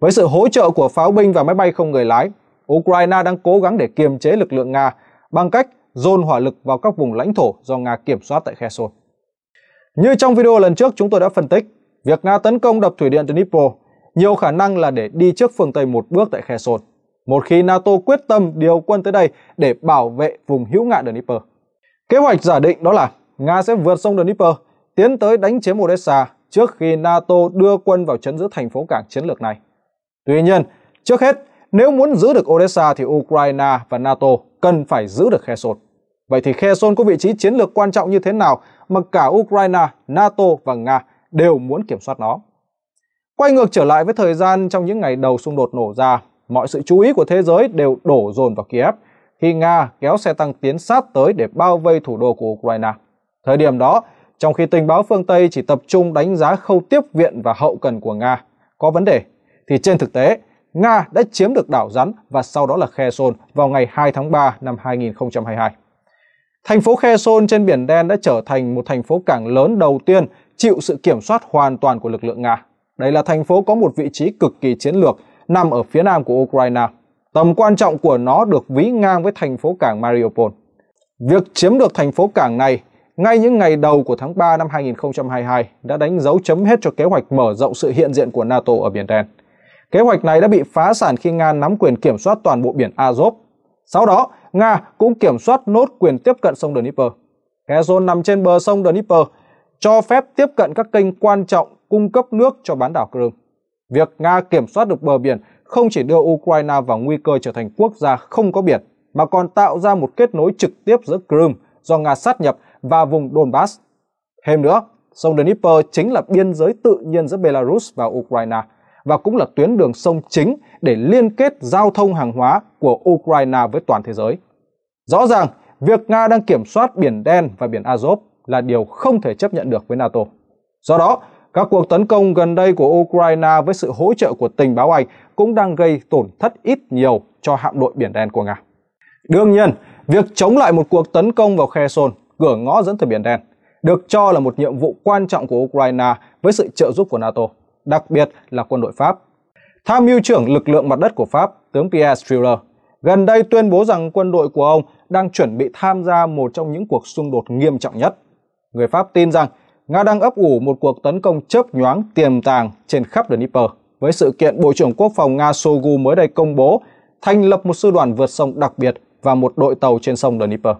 Với sự hỗ trợ của pháo binh và máy bay không người lái, Ukraine đang cố gắng để kiềm chế lực lượng Nga bằng cách dồn hỏa lực vào các vùng lãnh thổ do Nga kiểm soát tại Kherson. Như trong video lần trước chúng tôi đã phân tích, Việc Nga tấn công đập thủy điện Dnipro nhiều khả năng là để đi trước phương Tây một bước tại Kherson, một khi NATO quyết tâm điều quân tới đây để bảo vệ vùng hữu ngạn Dnipro. Kế hoạch giả định đó là Nga sẽ vượt sông Dnipro, tiến tới đánh chiếm Odessa trước khi NATO đưa quân vào chấn giữ thành phố cảng chiến lược này. Tuy nhiên, trước hết, nếu muốn giữ được Odessa thì Ukraine và NATO cần phải giữ được Kherson. Vậy thì Kherson có vị trí chiến lược quan trọng như thế nào mà cả Ukraine, NATO và Nga đều muốn kiểm soát nó. Quay ngược trở lại với thời gian trong những ngày đầu xung đột nổ ra, mọi sự chú ý của thế giới đều đổ dồn vào Kiev khi Nga kéo xe tăng tiến sát tới để bao vây thủ đô của Ukraine. Thời điểm đó, trong khi tình báo phương Tây chỉ tập trung đánh giá khâu tiếp viện và hậu cần của Nga có vấn đề, thì trên thực tế, Nga đã chiếm được đảo Rắn và sau đó là Kherson vào ngày 2 tháng 3 năm 2022. Thành phố Kherson trên Biển Đen đã trở thành một thành phố cảng lớn đầu tiên chịu sự kiểm soát hoàn toàn của lực lượng Nga. Đây là thành phố có một vị trí cực kỳ chiến lược, nằm ở phía nam của Ukraine. Tầm quan trọng của nó được ví ngang với thành phố cảng Mariupol. Việc chiếm được thành phố cảng này ngay những ngày đầu của tháng 3 năm 2022 đã đánh dấu chấm hết cho kế hoạch mở rộng sự hiện diện của NATO ở Biển Đen. Kế hoạch này đã bị phá sản khi Nga nắm quyền kiểm soát toàn bộ biển Azov. Sau đó, Nga cũng kiểm soát nốt quyền tiếp cận sông Dnipro. Khe nằm trên bờ sông Dnipro cho phép tiếp cận các kênh quan trọng cung cấp nước cho bán đảo Crimea. Việc Nga kiểm soát được bờ biển không chỉ đưa Ukraine vào nguy cơ trở thành quốc gia không có biển, mà còn tạo ra một kết nối trực tiếp giữa Crimea do Nga sát nhập và vùng Donbass. Thêm nữa, sông Dnieper chính là biên giới tự nhiên giữa Belarus và Ukraine và cũng là tuyến đường sông chính để liên kết giao thông hàng hóa của Ukraine với toàn thế giới. Rõ ràng, việc Nga đang kiểm soát Biển Đen và Biển Azov là điều không thể chấp nhận được với NATO. Do đó, các cuộc tấn công gần đây của Ukraine với sự hỗ trợ của tình báo Anh cũng đang gây tổn thất ít nhiều cho hạm đội Biển Đen của Nga. Đương nhiên, việc chống lại một cuộc tấn công vào Kherson, cửa ngõ dẫn từ Biển Đen, được cho là một nhiệm vụ quan trọng của Ukraine với sự trợ giúp của NATO, đặc biệt là quân đội Pháp. Tham mưu trưởng lực lượng mặt đất của Pháp, tướng Pierre Striller, gần đây tuyên bố rằng quân đội của ông đang chuẩn bị tham gia một trong những cuộc xung đột nghiêm trọng nhất người Pháp tin rằng Nga đang ấp ủ một cuộc tấn công chớp nhoáng tiềm tàng trên khắp Dnipro với sự kiện Bộ trưởng Quốc phòng Nga Shoigu mới đây công bố thành lập một sư đoàn vượt sông đặc biệt và một đội tàu trên sông Dnipro.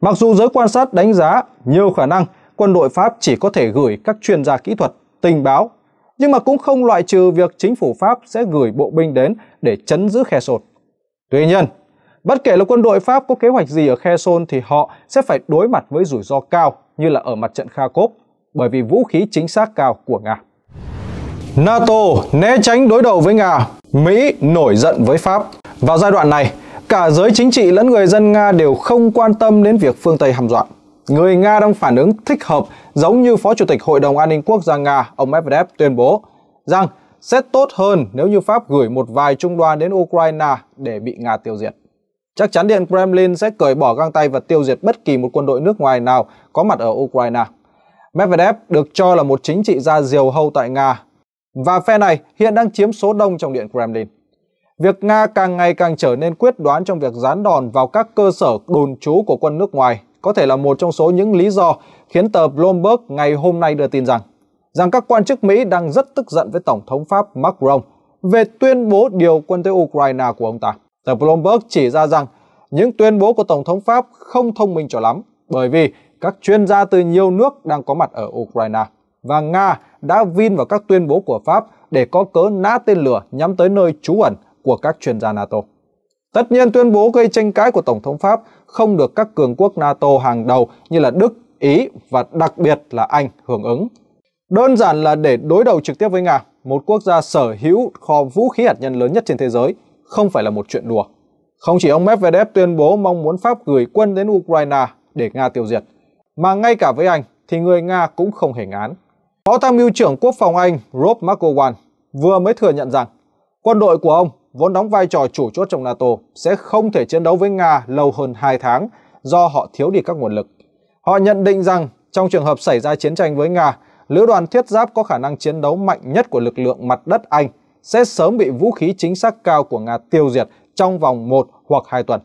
Mặc dù giới quan sát đánh giá nhiều khả năng quân đội Pháp chỉ có thể gửi các chuyên gia kỹ thuật, tình báo, nhưng mà cũng không loại trừ việc chính phủ Pháp sẽ gửi bộ binh đến để chấn giữ Khe Sột. Tuy nhiên, bất kể là quân đội Pháp có kế hoạch gì ở Khe Kherson thì họ sẽ phải đối mặt với rủi ro cao như là ở mặt trận Kharkov bởi vì vũ khí chính xác cao của Nga. NATO né tránh đối đầu với Nga, Mỹ nổi giận với Pháp. Vào giai đoạn này, cả giới chính trị lẫn người dân Nga đều không quan tâm đến việc phương Tây hăm dọa. Người Nga đang phản ứng thích hợp giống như Phó Chủ tịch Hội đồng An ninh Quốc gia Nga ông Medvedev tuyên bố rằng sẽ tốt hơn nếu như Pháp gửi một vài trung đoàn đến Ukraine để bị Nga tiêu diệt. Chắc chắn Điện Kremlin sẽ cởi bỏ găng tay và tiêu diệt bất kỳ một quân đội nước ngoài nào có mặt ở Ukraine. Medvedev được cho là một chính trị gia diều hâu tại Nga và phe này hiện đang chiếm số đông trong Điện Kremlin. Việc Nga càng ngày càng trở nên quyết đoán trong việc dán đòn vào các cơ sở đồn trú của quân nước ngoài có thể là một trong số những lý do khiến tờ Bloomberg ngày hôm nay đưa tin rằng rằng các quan chức Mỹ đang rất tức giận với Tổng thống Pháp Macron về tuyên bố điều quân tới Ukraine của ông ta. Tờ Bloomberg chỉ ra rằng những tuyên bố của Tổng thống Pháp không thông minh cho lắm bởi vì các chuyên gia từ nhiều nước đang có mặt ở Ukraine và Nga đã vin vào các tuyên bố của Pháp để có cớ nã tên lửa nhắm tới nơi trú ẩn của các chuyên gia NATO. Tất nhiên tuyên bố gây tranh cãi của Tổng thống Pháp không được các cường quốc NATO hàng đầu như là Đức, Ý và đặc biệt là Anh hưởng ứng. Đơn giản là để đối đầu trực tiếp với Nga, một quốc gia sở hữu kho vũ khí hạt nhân lớn nhất trên thế giới không phải là một chuyện đùa. Không chỉ ông Medvedev tuyên bố mong muốn Pháp gửi quân đến Ukraine để Nga tiêu diệt, mà ngay cả với Anh thì người Nga cũng không hề ngán. Phó tham mưu trưởng quốc phòng Anh Rob McGowan vừa mới thừa nhận rằng quân đội của ông vốn đóng vai trò chủ chốt trong NATO sẽ không thể chiến đấu với Nga lâu hơn 2 tháng do họ thiếu đi các nguồn lực. Họ nhận định rằng trong trường hợp xảy ra chiến tranh với Nga, lữ đoàn thiết giáp có khả năng chiến đấu mạnh nhất của lực lượng mặt đất Anh sẽ sớm bị vũ khí chính xác cao của Nga tiêu diệt trong vòng 1 hoặc 2 tuần.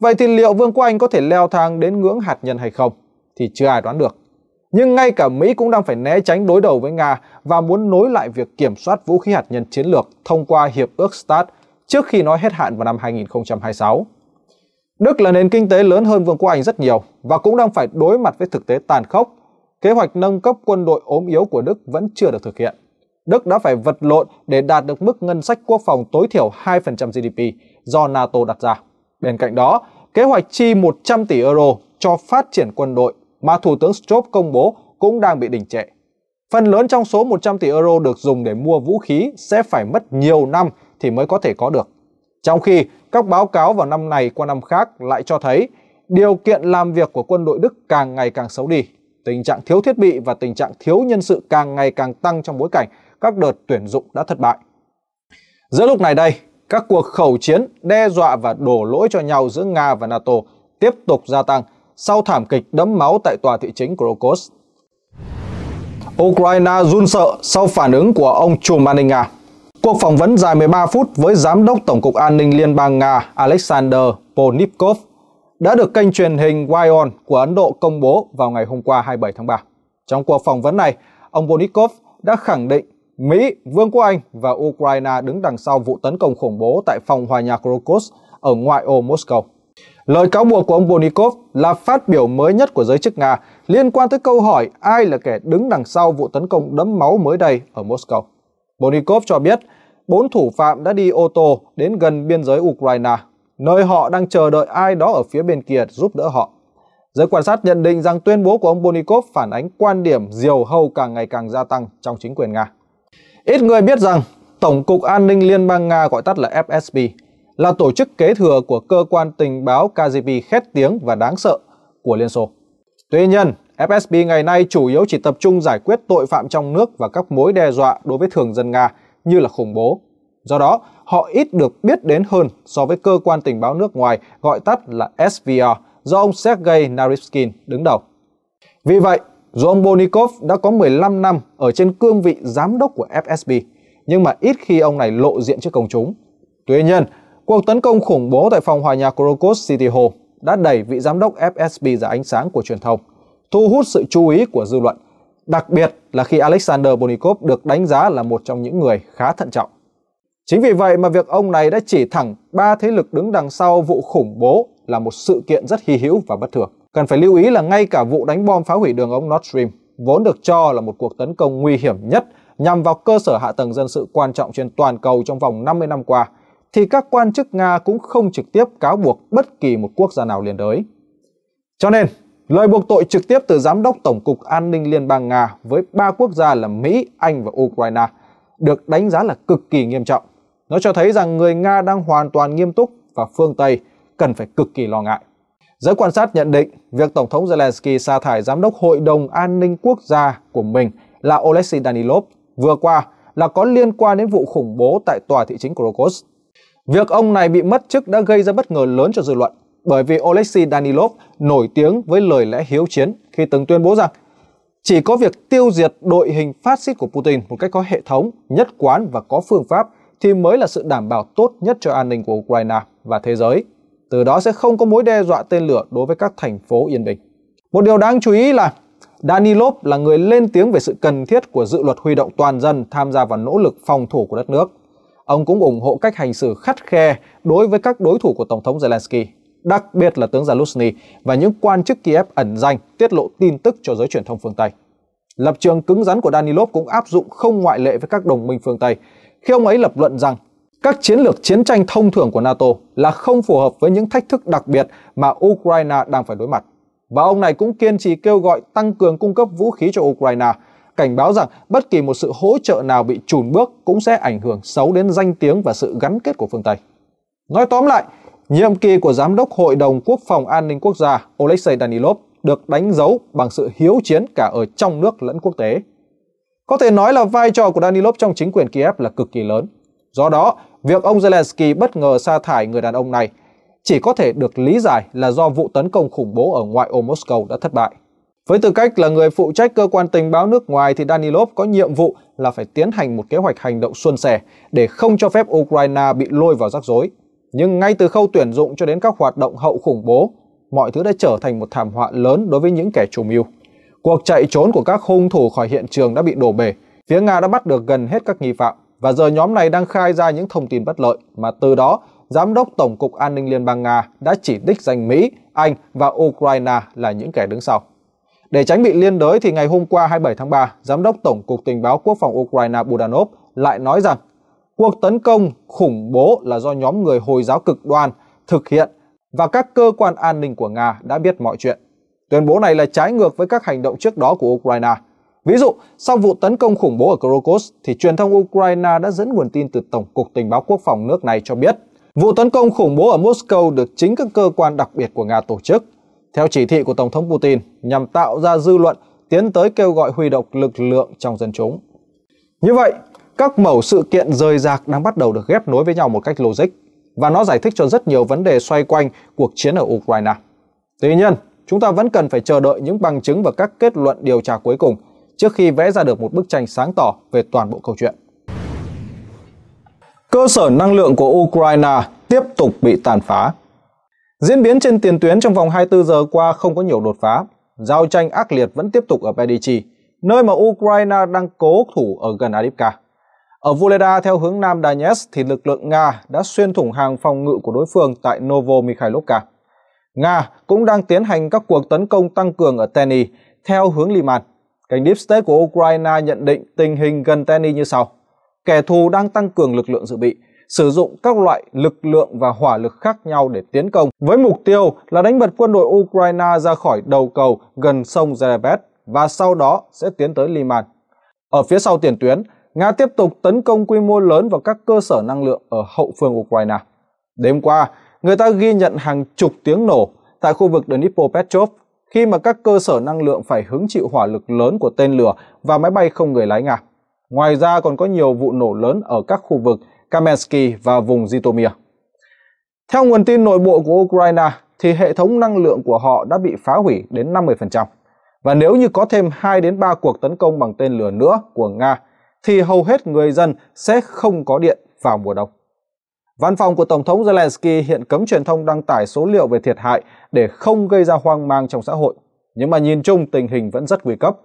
Vậy thì liệu Vương quốc Anh có thể leo thang đến ngưỡng hạt nhân hay không? Thì chưa ai đoán được. Nhưng ngay cả Mỹ cũng đang phải né tránh đối đầu với Nga và muốn nối lại việc kiểm soát vũ khí hạt nhân chiến lược thông qua Hiệp ước START trước khi nó hết hạn vào năm 2026. Đức là nền kinh tế lớn hơn Vương quốc Anh rất nhiều và cũng đang phải đối mặt với thực tế tàn khốc. Kế hoạch nâng cấp quân đội ốm yếu của Đức vẫn chưa được thực hiện. Đức đã phải vật lộn để đạt được mức ngân sách quốc phòng tối thiểu 2% GDP do NATO đặt ra. Bên cạnh đó, kế hoạch chi 100 tỷ euro cho phát triển quân đội mà Thủ tướng Stop công bố cũng đang bị đình trệ. Phần lớn trong số 100 tỷ euro được dùng để mua vũ khí sẽ phải mất nhiều năm thì mới có thể có được. Trong khi các báo cáo vào năm này qua năm khác lại cho thấy điều kiện làm việc của quân đội Đức càng ngày càng xấu đi. Tình trạng thiếu thiết bị và tình trạng thiếu nhân sự càng ngày càng tăng trong bối cảnh các đợt tuyển dụng đã thất bại. Giữa lúc này đây, các cuộc khẩu chiến đe dọa và đổ lỗi cho nhau giữa Nga và NATO tiếp tục gia tăng sau thảm kịch đẫm máu tại tòa thị chính Krokos. Ukraine run sợ sau phản ứng của ông Trùm an ninh Nga. Cuộc phỏng vấn dài 13 phút với Giám đốc Tổng cục An ninh Liên bang Nga Alexander Polnikov đã được kênh truyền hình YON của Ấn Độ công bố vào ngày hôm qua 27 tháng 3. Trong cuộc phỏng vấn này, ông Polnikov đã khẳng định Mỹ, Vương quốc Anh và Ukraine đứng đằng sau vụ tấn công khủng bố tại phòng hòa nhạc Krokos ở ngoại ô Moscow. Lời cáo buộc của ông Bonikov là phát biểu mới nhất của giới chức Nga liên quan tới câu hỏi ai là kẻ đứng đằng sau vụ tấn công đẫm máu mới đây ở Moscow. Bonikov cho biết, bốn thủ phạm đã đi ô tô đến gần biên giới Ukraine, nơi họ đang chờ đợi ai đó ở phía bên kia giúp đỡ họ. Giới quan sát nhận định rằng tuyên bố của ông Bonikov phản ánh quan điểm diều hâu càng ngày càng gia tăng trong chính quyền Nga. Ít người biết rằng Tổng cục An ninh Liên bang Nga gọi tắt là FSB là tổ chức kế thừa của cơ quan tình báo KGB khét tiếng và đáng sợ của Liên Xô. Tuy nhiên, FSB ngày nay chủ yếu chỉ tập trung giải quyết tội phạm trong nước và các mối đe dọa đối với thường dân Nga như là khủng bố. Do đó, họ ít được biết đến hơn so với cơ quan tình báo nước ngoài gọi tắt là SVR do ông Sergei Naryshkin đứng đầu. Vì vậy, dù ông Bonikov đã có 15 năm ở trên cương vị giám đốc của FSB, nhưng mà ít khi ông này lộ diện trước công chúng. Tuy nhiên, cuộc tấn công khủng bố tại phòng hòa nhà Crocus City Hall đã đẩy vị giám đốc FSB ra ánh sáng của truyền thông, thu hút sự chú ý của dư luận, đặc biệt là khi Alexander Bonikov được đánh giá là một trong những người khá thận trọng. Chính vì vậy mà việc ông này đã chỉ thẳng ba thế lực đứng đằng sau vụ khủng bố là một sự kiện rất hy hữu và bất thường. Cần phải lưu ý là ngay cả vụ đánh bom phá hủy đường ống Nord Stream vốn được cho là một cuộc tấn công nguy hiểm nhất nhằm vào cơ sở hạ tầng dân sự quan trọng trên toàn cầu trong vòng 50 năm qua, thì các quan chức Nga cũng không trực tiếp cáo buộc bất kỳ một quốc gia nào liên đới. Cho nên, lời buộc tội trực tiếp từ Giám đốc Tổng cục An ninh Liên bang Nga với ba quốc gia là Mỹ, Anh và Ukraine được đánh giá là cực kỳ nghiêm trọng. Nó cho thấy rằng người Nga đang hoàn toàn nghiêm túc và phương Tây cần phải cực kỳ lo ngại. Giới quan sát nhận định việc Tổng thống Zelensky sa thải Giám đốc Hội đồng An ninh Quốc gia của mình là Oleksiy Danilov vừa qua là có liên quan đến vụ khủng bố tại tòa thị chính Krokos. Việc ông này bị mất chức đã gây ra bất ngờ lớn cho dư luận bởi vì Oleksiy Danilov nổi tiếng với lời lẽ hiếu chiến khi từng tuyên bố rằng chỉ có việc tiêu diệt đội hình phát xít của Putin một cách có hệ thống, nhất quán và có phương pháp thì mới là sự đảm bảo tốt nhất cho an ninh của Ukraine và thế giới từ đó sẽ không có mối đe dọa tên lửa đối với các thành phố yên bình. Một điều đáng chú ý là Danilov là người lên tiếng về sự cần thiết của dự luật huy động toàn dân tham gia vào nỗ lực phòng thủ của đất nước. Ông cũng ủng hộ cách hành xử khắt khe đối với các đối thủ của Tổng thống Zelensky, đặc biệt là tướng Zaluzny và những quan chức Kiev ẩn danh tiết lộ tin tức cho giới truyền thông phương Tây. Lập trường cứng rắn của Danilov cũng áp dụng không ngoại lệ với các đồng minh phương Tây, khi ông ấy lập luận rằng các chiến lược chiến tranh thông thường của NATO là không phù hợp với những thách thức đặc biệt mà Ukraine đang phải đối mặt. Và ông này cũng kiên trì kêu gọi tăng cường cung cấp vũ khí cho Ukraine, cảnh báo rằng bất kỳ một sự hỗ trợ nào bị trùn bước cũng sẽ ảnh hưởng xấu đến danh tiếng và sự gắn kết của phương Tây. Nói tóm lại, nhiệm kỳ của Giám đốc Hội đồng Quốc phòng An ninh Quốc gia Oleksiy Danilov được đánh dấu bằng sự hiếu chiến cả ở trong nước lẫn quốc tế. Có thể nói là vai trò của Danilov trong chính quyền Kiev là cực kỳ lớn. Do đó, việc ông Zelensky bất ngờ sa thải người đàn ông này chỉ có thể được lý giải là do vụ tấn công khủng bố ở ngoại ô Moscow đã thất bại. Với tư cách là người phụ trách cơ quan tình báo nước ngoài thì Danilov có nhiệm vụ là phải tiến hành một kế hoạch hành động xuân sẻ để không cho phép Ukraine bị lôi vào rắc rối. Nhưng ngay từ khâu tuyển dụng cho đến các hoạt động hậu khủng bố, mọi thứ đã trở thành một thảm họa lớn đối với những kẻ chủ mưu. Cuộc chạy trốn của các hung thủ khỏi hiện trường đã bị đổ bể, phía Nga đã bắt được gần hết các nghi phạm và giờ nhóm này đang khai ra những thông tin bất lợi mà từ đó Giám đốc Tổng cục An ninh Liên bang Nga đã chỉ đích danh Mỹ, Anh và Ukraine là những kẻ đứng sau. Để tránh bị liên đới thì ngày hôm qua 27 tháng 3, Giám đốc Tổng cục Tình báo Quốc phòng Ukraine Budanov lại nói rằng cuộc tấn công khủng bố là do nhóm người Hồi giáo cực đoan thực hiện và các cơ quan an ninh của Nga đã biết mọi chuyện. Tuyên bố này là trái ngược với các hành động trước đó của Ukraine – Ví dụ, sau vụ tấn công khủng bố ở Krokos thì truyền thông Ukraine đã dẫn nguồn tin từ Tổng cục Tình báo Quốc phòng nước này cho biết vụ tấn công khủng bố ở Moscow được chính các cơ quan đặc biệt của Nga tổ chức theo chỉ thị của Tổng thống Putin nhằm tạo ra dư luận tiến tới kêu gọi huy động lực lượng trong dân chúng. Như vậy, các mẫu sự kiện rời rạc đang bắt đầu được ghép nối với nhau một cách logic và nó giải thích cho rất nhiều vấn đề xoay quanh cuộc chiến ở Ukraine. Tuy nhiên, chúng ta vẫn cần phải chờ đợi những bằng chứng và các kết luận điều tra cuối cùng trước khi vẽ ra được một bức tranh sáng tỏ về toàn bộ câu chuyện. Cơ sở năng lượng của Ukraine tiếp tục bị tàn phá. Diễn biến trên tiền tuyến trong vòng 24 giờ qua không có nhiều đột phá. Giao tranh ác liệt vẫn tiếp tục ở Bedichi, nơi mà Ukraine đang cố thủ ở gần Adivka. Ở Voleda theo hướng Nam Donetsk thì lực lượng Nga đã xuyên thủng hàng phòng ngự của đối phương tại Novo Mikhailovka. Nga cũng đang tiến hành các cuộc tấn công tăng cường ở Teni theo hướng Liman. Kênh Deep State của Ukraine nhận định tình hình gần Teni như sau. Kẻ thù đang tăng cường lực lượng dự bị, sử dụng các loại lực lượng và hỏa lực khác nhau để tiến công, với mục tiêu là đánh bật quân đội Ukraine ra khỏi đầu cầu gần sông Zerebet và sau đó sẽ tiến tới Liman. Ở phía sau tiền tuyến, Nga tiếp tục tấn công quy mô lớn vào các cơ sở năng lượng ở hậu phương Ukraine. Đêm qua, người ta ghi nhận hàng chục tiếng nổ tại khu vực Dnipropetrovsk khi mà các cơ sở năng lượng phải hứng chịu hỏa lực lớn của tên lửa và máy bay không người lái Nga. Ngoài ra còn có nhiều vụ nổ lớn ở các khu vực Kamensky và vùng Zitomir. Theo nguồn tin nội bộ của Ukraine thì hệ thống năng lượng của họ đã bị phá hủy đến 50%. Và nếu như có thêm 2 đến 3 cuộc tấn công bằng tên lửa nữa của Nga thì hầu hết người dân sẽ không có điện vào mùa đông. Văn phòng của Tổng thống Zelensky hiện cấm truyền thông đăng tải số liệu về thiệt hại để không gây ra hoang mang trong xã hội. Nhưng mà nhìn chung tình hình vẫn rất nguy cấp.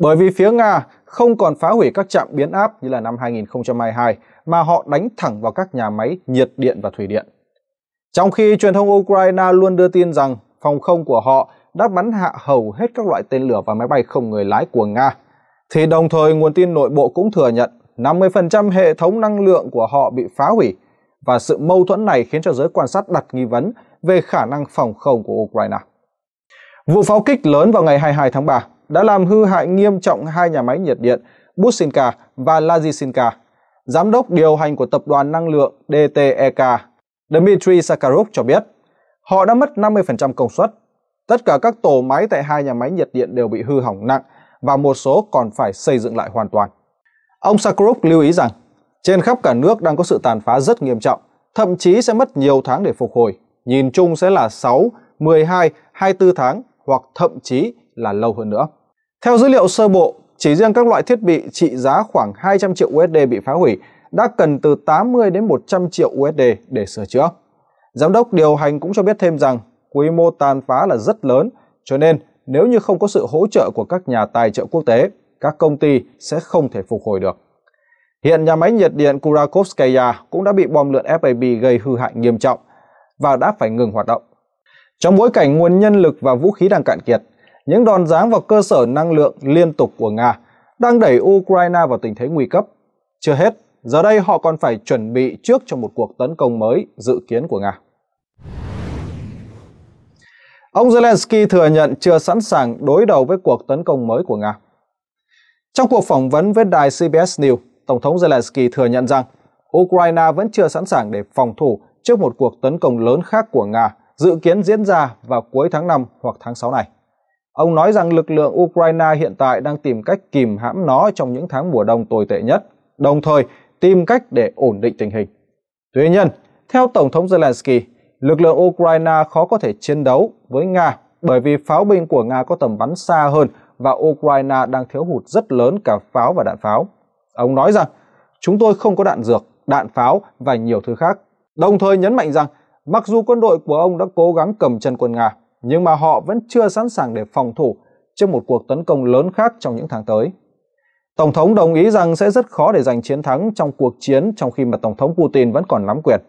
Bởi vì phía Nga không còn phá hủy các trạm biến áp như là năm 2022 mà họ đánh thẳng vào các nhà máy nhiệt điện và thủy điện. Trong khi truyền thông Ukraine luôn đưa tin rằng phòng không của họ đã bắn hạ hầu hết các loại tên lửa và máy bay không người lái của Nga, thì đồng thời nguồn tin nội bộ cũng thừa nhận 50% hệ thống năng lượng của họ bị phá hủy và sự mâu thuẫn này khiến cho giới quan sát đặt nghi vấn về khả năng phòng không của Ukraine. Vụ pháo kích lớn vào ngày 22 tháng 3 đã làm hư hại nghiêm trọng hai nhà máy nhiệt điện Businka và Lazisinka. Giám đốc điều hành của tập đoàn năng lượng DTEK, Dmitry Sakharov cho biết, họ đã mất 50% công suất. Tất cả các tổ máy tại hai nhà máy nhiệt điện đều bị hư hỏng nặng và một số còn phải xây dựng lại hoàn toàn. Ông Sakharov lưu ý rằng trên khắp cả nước đang có sự tàn phá rất nghiêm trọng, thậm chí sẽ mất nhiều tháng để phục hồi, nhìn chung sẽ là 6, 12, 24 tháng hoặc thậm chí là lâu hơn nữa. Theo dữ liệu sơ bộ, chỉ riêng các loại thiết bị trị giá khoảng 200 triệu USD bị phá hủy đã cần từ 80 đến 100 triệu USD để sửa chữa. Giám đốc điều hành cũng cho biết thêm rằng quy mô tàn phá là rất lớn, cho nên nếu như không có sự hỗ trợ của các nhà tài trợ quốc tế, các công ty sẽ không thể phục hồi được. Hiện nhà máy nhiệt điện Kurakovskaya cũng đã bị bom lượn FAB gây hư hại nghiêm trọng và đã phải ngừng hoạt động. Trong bối cảnh nguồn nhân lực và vũ khí đang cạn kiệt, những đòn giáng vào cơ sở năng lượng liên tục của Nga đang đẩy Ukraine vào tình thế nguy cấp. Chưa hết, giờ đây họ còn phải chuẩn bị trước cho một cuộc tấn công mới dự kiến của Nga. Ông Zelensky thừa nhận chưa sẵn sàng đối đầu với cuộc tấn công mới của Nga. Trong cuộc phỏng vấn với đài CBS News, Tổng thống Zelensky thừa nhận rằng Ukraine vẫn chưa sẵn sàng để phòng thủ trước một cuộc tấn công lớn khác của Nga dự kiến diễn ra vào cuối tháng 5 hoặc tháng 6 này. Ông nói rằng lực lượng Ukraine hiện tại đang tìm cách kìm hãm nó trong những tháng mùa đông tồi tệ nhất, đồng thời tìm cách để ổn định tình hình. Tuy nhiên, theo Tổng thống Zelensky, lực lượng Ukraine khó có thể chiến đấu với Nga bởi vì pháo binh của Nga có tầm bắn xa hơn và Ukraine đang thiếu hụt rất lớn cả pháo và đạn pháo. Ông nói rằng chúng tôi không có đạn dược, đạn pháo và nhiều thứ khác. Đồng thời nhấn mạnh rằng mặc dù quân đội của ông đã cố gắng cầm chân quân Nga, nhưng mà họ vẫn chưa sẵn sàng để phòng thủ trước một cuộc tấn công lớn khác trong những tháng tới. Tổng thống đồng ý rằng sẽ rất khó để giành chiến thắng trong cuộc chiến trong khi mà Tổng thống Putin vẫn còn nắm quyền.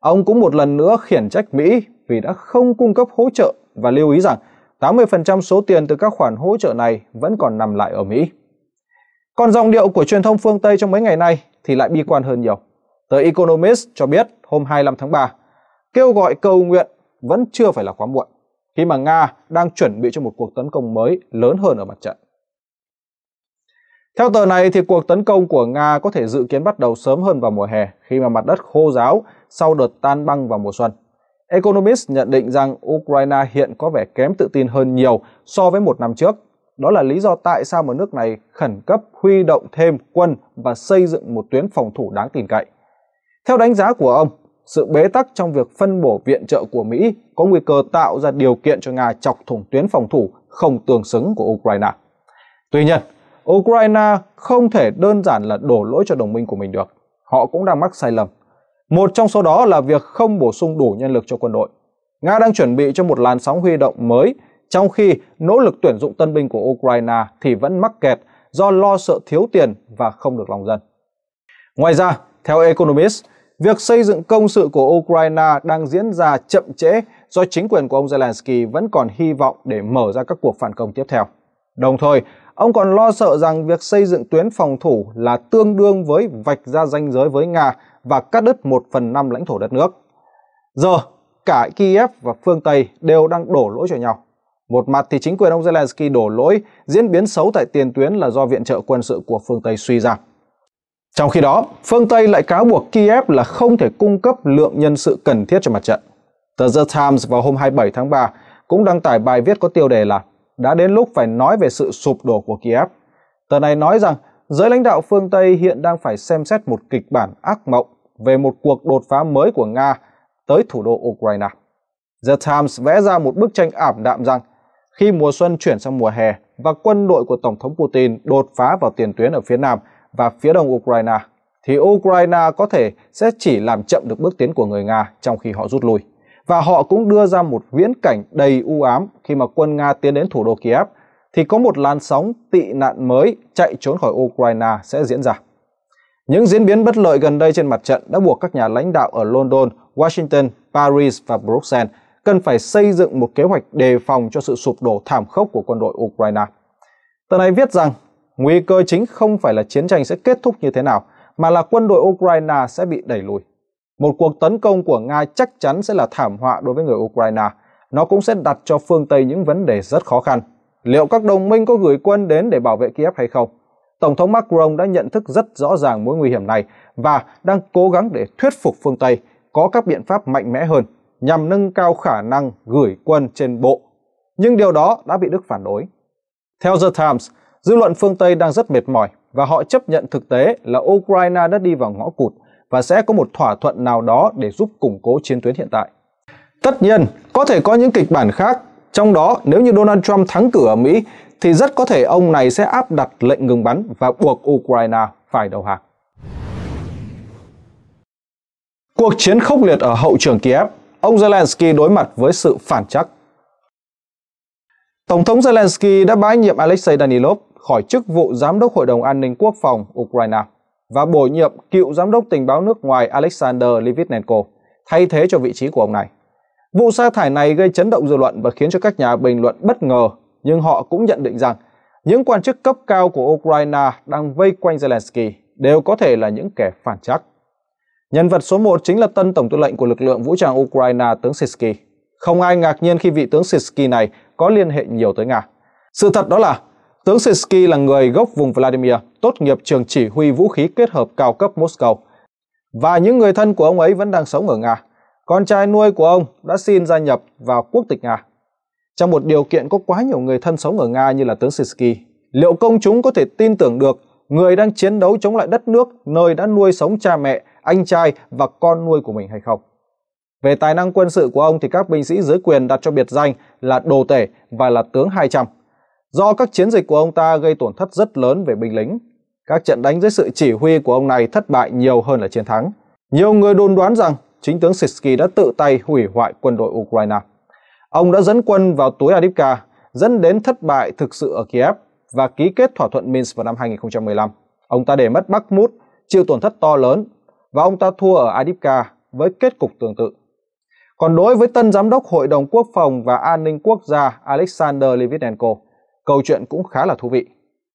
Ông cũng một lần nữa khiển trách Mỹ vì đã không cung cấp hỗ trợ và lưu ý rằng 80% số tiền từ các khoản hỗ trợ này vẫn còn nằm lại ở Mỹ. Còn dòng điệu của truyền thông phương Tây trong mấy ngày nay thì lại bi quan hơn nhiều. Tờ Economist cho biết hôm 25 tháng 3, kêu gọi cầu nguyện vẫn chưa phải là quá muộn, khi mà Nga đang chuẩn bị cho một cuộc tấn công mới lớn hơn ở mặt trận. Theo tờ này thì cuộc tấn công của Nga có thể dự kiến bắt đầu sớm hơn vào mùa hè khi mà mặt đất khô ráo sau đợt tan băng vào mùa xuân. Economist nhận định rằng Ukraine hiện có vẻ kém tự tin hơn nhiều so với một năm trước đó là lý do tại sao mà nước này khẩn cấp huy động thêm quân và xây dựng một tuyến phòng thủ đáng tin cậy. Theo đánh giá của ông, sự bế tắc trong việc phân bổ viện trợ của Mỹ có nguy cơ tạo ra điều kiện cho Nga chọc thủng tuyến phòng thủ không tương xứng của Ukraine. Tuy nhiên, Ukraine không thể đơn giản là đổ lỗi cho đồng minh của mình được. Họ cũng đang mắc sai lầm. Một trong số đó là việc không bổ sung đủ nhân lực cho quân đội. Nga đang chuẩn bị cho một làn sóng huy động mới trong khi nỗ lực tuyển dụng tân binh của Ukraine thì vẫn mắc kẹt do lo sợ thiếu tiền và không được lòng dân. Ngoài ra, theo Economist, việc xây dựng công sự của Ukraine đang diễn ra chậm trễ do chính quyền của ông Zelensky vẫn còn hy vọng để mở ra các cuộc phản công tiếp theo. Đồng thời, ông còn lo sợ rằng việc xây dựng tuyến phòng thủ là tương đương với vạch ra ranh giới với Nga và cắt đứt một phần năm lãnh thổ đất nước. Giờ, cả Kiev và phương Tây đều đang đổ lỗi cho nhau. Một mặt thì chính quyền ông Zelensky đổ lỗi diễn biến xấu tại tiền tuyến là do viện trợ quân sự của phương Tây suy giảm. Trong khi đó, phương Tây lại cáo buộc Kiev là không thể cung cấp lượng nhân sự cần thiết cho mặt trận. Tờ The Times vào hôm 27 tháng 3 cũng đăng tải bài viết có tiêu đề là Đã đến lúc phải nói về sự sụp đổ của Kiev. Tờ này nói rằng giới lãnh đạo phương Tây hiện đang phải xem xét một kịch bản ác mộng về một cuộc đột phá mới của Nga tới thủ đô Ukraine. The Times vẽ ra một bức tranh ảm đạm rằng khi mùa xuân chuyển sang mùa hè và quân đội của Tổng thống Putin đột phá vào tiền tuyến ở phía Nam và phía đông Ukraine, thì Ukraine có thể sẽ chỉ làm chậm được bước tiến của người Nga trong khi họ rút lui. Và họ cũng đưa ra một viễn cảnh đầy u ám khi mà quân Nga tiến đến thủ đô Kiev, thì có một làn sóng tị nạn mới chạy trốn khỏi Ukraine sẽ diễn ra. Những diễn biến bất lợi gần đây trên mặt trận đã buộc các nhà lãnh đạo ở London, Washington, Paris và Bruxelles cần phải xây dựng một kế hoạch đề phòng cho sự sụp đổ thảm khốc của quân đội Ukraine. Tờ này viết rằng, nguy cơ chính không phải là chiến tranh sẽ kết thúc như thế nào, mà là quân đội Ukraine sẽ bị đẩy lùi. Một cuộc tấn công của Nga chắc chắn sẽ là thảm họa đối với người Ukraine. Nó cũng sẽ đặt cho phương Tây những vấn đề rất khó khăn. Liệu các đồng minh có gửi quân đến để bảo vệ Kiev hay không? Tổng thống Macron đã nhận thức rất rõ ràng mối nguy hiểm này và đang cố gắng để thuyết phục phương Tây có các biện pháp mạnh mẽ hơn nhằm nâng cao khả năng gửi quân trên bộ, nhưng điều đó đã bị Đức phản đối. Theo The Times, dư luận phương Tây đang rất mệt mỏi và họ chấp nhận thực tế là Ukraine đã đi vào ngõ cụt và sẽ có một thỏa thuận nào đó để giúp củng cố chiến tuyến hiện tại. Tất nhiên, có thể có những kịch bản khác, trong đó nếu như Donald Trump thắng cử ở Mỹ thì rất có thể ông này sẽ áp đặt lệnh ngừng bắn và buộc Ukraine phải đầu hàng. Cuộc chiến khốc liệt ở hậu trường Kiev ông Zelensky đối mặt với sự phản trắc. Tổng thống Zelensky đã bãi nhiệm Alexei Danilov khỏi chức vụ Giám đốc Hội đồng An ninh Quốc phòng Ukraine và bổ nhiệm cựu Giám đốc tình báo nước ngoài Alexander Livitnenko thay thế cho vị trí của ông này. Vụ sa thải này gây chấn động dư luận và khiến cho các nhà bình luận bất ngờ, nhưng họ cũng nhận định rằng những quan chức cấp cao của Ukraine đang vây quanh Zelensky đều có thể là những kẻ phản trắc. Nhân vật số 1 chính là tân Tổng tư lệnh của lực lượng vũ trang Ukraine tướng Sitsky. Không ai ngạc nhiên khi vị tướng Sitsky này có liên hệ nhiều tới Nga. Sự thật đó là tướng Sitsky là người gốc vùng Vladimir, tốt nghiệp trường chỉ huy vũ khí kết hợp cao cấp Moscow. Và những người thân của ông ấy vẫn đang sống ở Nga. Con trai nuôi của ông đã xin gia nhập vào quốc tịch Nga. Trong một điều kiện có quá nhiều người thân sống ở Nga như là tướng Sitsky, liệu công chúng có thể tin tưởng được người đang chiến đấu chống lại đất nước nơi đã nuôi sống cha mẹ anh trai và con nuôi của mình hay không. Về tài năng quân sự của ông thì các binh sĩ dưới quyền đặt cho biệt danh là đồ tể và là tướng 200. Do các chiến dịch của ông ta gây tổn thất rất lớn về binh lính, các trận đánh dưới sự chỉ huy của ông này thất bại nhiều hơn là chiến thắng. Nhiều người đồn đoán rằng chính tướng Sitsky đã tự tay hủy hoại quân đội Ukraine. Ông đã dẫn quân vào túi Adipka, dẫn đến thất bại thực sự ở Kiev và ký kết thỏa thuận Minsk vào năm 2015. Ông ta để mất Bakhmut, chịu tổn thất to lớn và ông ta thua ở Adipka với kết cục tương tự. Còn đối với tân giám đốc Hội đồng Quốc phòng và An ninh Quốc gia Alexander Litvinenko, câu chuyện cũng khá là thú vị.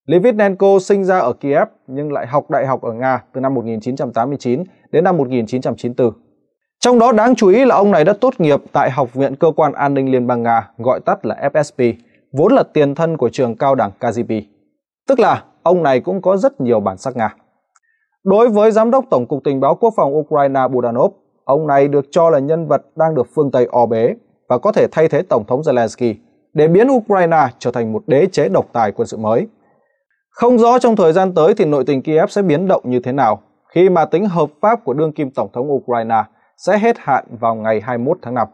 Litvinenko sinh ra ở Kiev nhưng lại học đại học ở Nga từ năm 1989 đến năm 1994. Trong đó đáng chú ý là ông này đã tốt nghiệp tại Học viện Cơ quan An ninh Liên bang Nga, gọi tắt là FSP, vốn là tiền thân của trường cao đẳng KGB. Tức là ông này cũng có rất nhiều bản sắc Nga. Đối với Giám đốc Tổng cục Tình báo Quốc phòng Ukraine Budanov, ông này được cho là nhân vật đang được phương Tây o bế và có thể thay thế Tổng thống Zelensky để biến Ukraine trở thành một đế chế độc tài quân sự mới. Không rõ trong thời gian tới thì nội tình Kiev sẽ biến động như thế nào khi mà tính hợp pháp của đương kim Tổng thống Ukraine sẽ hết hạn vào ngày 21 tháng 5.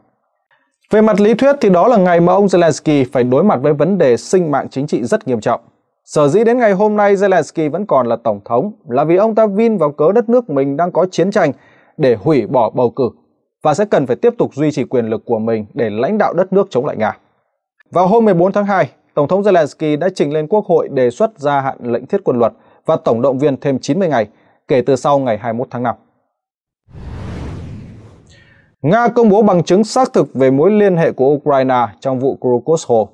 Về mặt lý thuyết thì đó là ngày mà ông Zelensky phải đối mặt với vấn đề sinh mạng chính trị rất nghiêm trọng. Sở dĩ đến ngày hôm nay Zelensky vẫn còn là tổng thống là vì ông ta vin vào cớ đất nước mình đang có chiến tranh để hủy bỏ bầu cử và sẽ cần phải tiếp tục duy trì quyền lực của mình để lãnh đạo đất nước chống lại Nga. Vào hôm 14 tháng 2, Tổng thống Zelensky đã trình lên Quốc hội đề xuất gia hạn lệnh thiết quân luật và tổng động viên thêm 90 ngày kể từ sau ngày 21 tháng 5. Nga công bố bằng chứng xác thực về mối liên hệ của Ukraine trong vụ Krokos Hồ.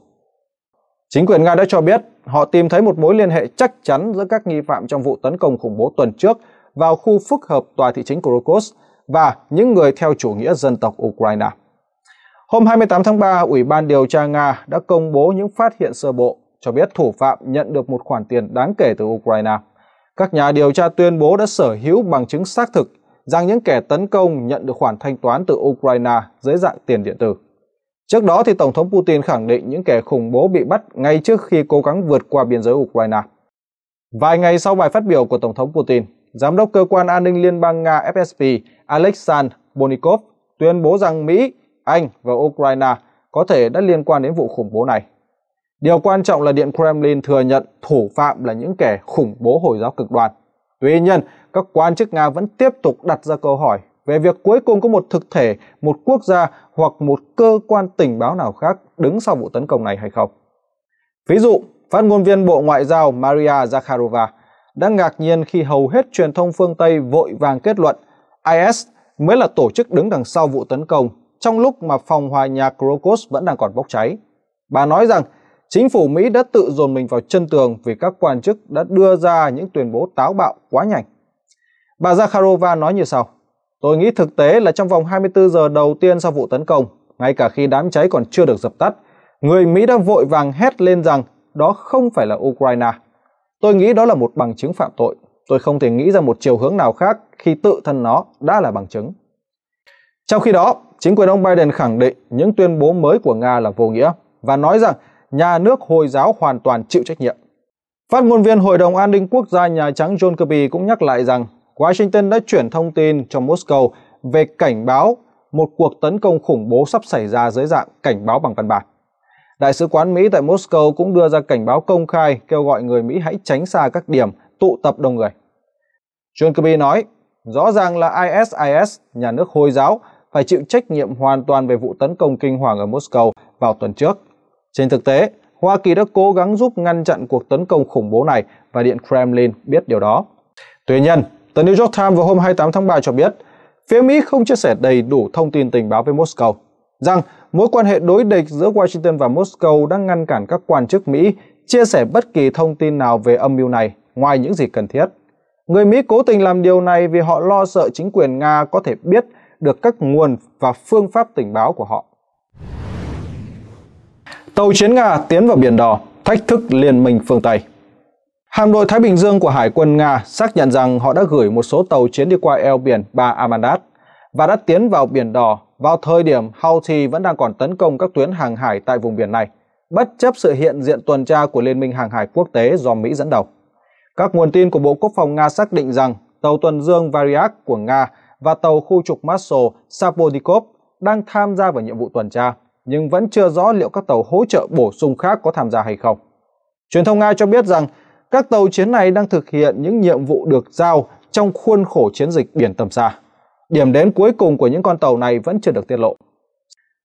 Chính quyền Nga đã cho biết họ tìm thấy một mối liên hệ chắc chắn giữa các nghi phạm trong vụ tấn công khủng bố tuần trước vào khu phức hợp tòa thị chính Krokos và những người theo chủ nghĩa dân tộc Ukraine. Hôm 28 tháng 3, Ủy ban điều tra Nga đã công bố những phát hiện sơ bộ cho biết thủ phạm nhận được một khoản tiền đáng kể từ Ukraine. Các nhà điều tra tuyên bố đã sở hữu bằng chứng xác thực rằng những kẻ tấn công nhận được khoản thanh toán từ Ukraine dưới dạng tiền điện tử. Trước đó thì Tổng thống Putin khẳng định những kẻ khủng bố bị bắt ngay trước khi cố gắng vượt qua biên giới Ukraine. Vài ngày sau bài phát biểu của Tổng thống Putin, Giám đốc Cơ quan An ninh Liên bang Nga FSB Alexander Bonikov tuyên bố rằng Mỹ, Anh và Ukraine có thể đã liên quan đến vụ khủng bố này. Điều quan trọng là Điện Kremlin thừa nhận thủ phạm là những kẻ khủng bố Hồi giáo cực đoan. Tuy nhiên, các quan chức Nga vẫn tiếp tục đặt ra câu hỏi về việc cuối cùng có một thực thể, một quốc gia hoặc một cơ quan tình báo nào khác đứng sau vụ tấn công này hay không. Ví dụ, phát ngôn viên Bộ Ngoại giao Maria Zakharova đã ngạc nhiên khi hầu hết truyền thông phương Tây vội vàng kết luận IS mới là tổ chức đứng đằng sau vụ tấn công trong lúc mà phòng hòa nhạc Crocus vẫn đang còn bốc cháy. Bà nói rằng chính phủ Mỹ đã tự dồn mình vào chân tường vì các quan chức đã đưa ra những tuyên bố táo bạo quá nhanh. Bà Zakharova nói như sau. Tôi nghĩ thực tế là trong vòng 24 giờ đầu tiên sau vụ tấn công, ngay cả khi đám cháy còn chưa được dập tắt, người Mỹ đã vội vàng hét lên rằng đó không phải là Ukraine. Tôi nghĩ đó là một bằng chứng phạm tội. Tôi không thể nghĩ ra một chiều hướng nào khác khi tự thân nó đã là bằng chứng. Trong khi đó, chính quyền ông Biden khẳng định những tuyên bố mới của Nga là vô nghĩa và nói rằng nhà nước Hồi giáo hoàn toàn chịu trách nhiệm. Phát ngôn viên Hội đồng An ninh Quốc gia Nhà Trắng John Kirby cũng nhắc lại rằng Washington đã chuyển thông tin cho Moscow về cảnh báo một cuộc tấn công khủng bố sắp xảy ra dưới dạng cảnh báo bằng văn bản. Đại sứ quán Mỹ tại Moscow cũng đưa ra cảnh báo công khai kêu gọi người Mỹ hãy tránh xa các điểm tụ tập đông người. John Kirby nói, rõ ràng là ISIS, nhà nước Hồi giáo, phải chịu trách nhiệm hoàn toàn về vụ tấn công kinh hoàng ở Moscow vào tuần trước. Trên thực tế, Hoa Kỳ đã cố gắng giúp ngăn chặn cuộc tấn công khủng bố này và Điện Kremlin biết điều đó. Tuy nhiên, Tờ New York Times vào hôm 28 tháng 3 cho biết, phía Mỹ không chia sẻ đầy đủ thông tin tình báo với Moscow, rằng mối quan hệ đối địch giữa Washington và Moscow đang ngăn cản các quan chức Mỹ chia sẻ bất kỳ thông tin nào về âm mưu này ngoài những gì cần thiết. Người Mỹ cố tình làm điều này vì họ lo sợ chính quyền Nga có thể biết được các nguồn và phương pháp tình báo của họ. Tàu chiến Nga tiến vào Biển Đỏ, thách thức liên minh phương Tây Hạm đội Thái Bình Dương của Hải quân Nga xác nhận rằng họ đã gửi một số tàu chiến đi qua eo biển Ba Amandat và đã tiến vào biển đỏ vào thời điểm Houthi vẫn đang còn tấn công các tuyến hàng hải tại vùng biển này, bất chấp sự hiện diện tuần tra của Liên minh Hàng hải Quốc tế do Mỹ dẫn đầu. Các nguồn tin của Bộ Quốc phòng Nga xác định rằng tàu tuần dương Variak của Nga và tàu khu trục Marshall Sapodikov đang tham gia vào nhiệm vụ tuần tra, nhưng vẫn chưa rõ liệu các tàu hỗ trợ bổ sung khác có tham gia hay không. Truyền thông Nga cho biết rằng các tàu chiến này đang thực hiện những nhiệm vụ được giao trong khuôn khổ chiến dịch biển tầm xa. Điểm đến cuối cùng của những con tàu này vẫn chưa được tiết lộ.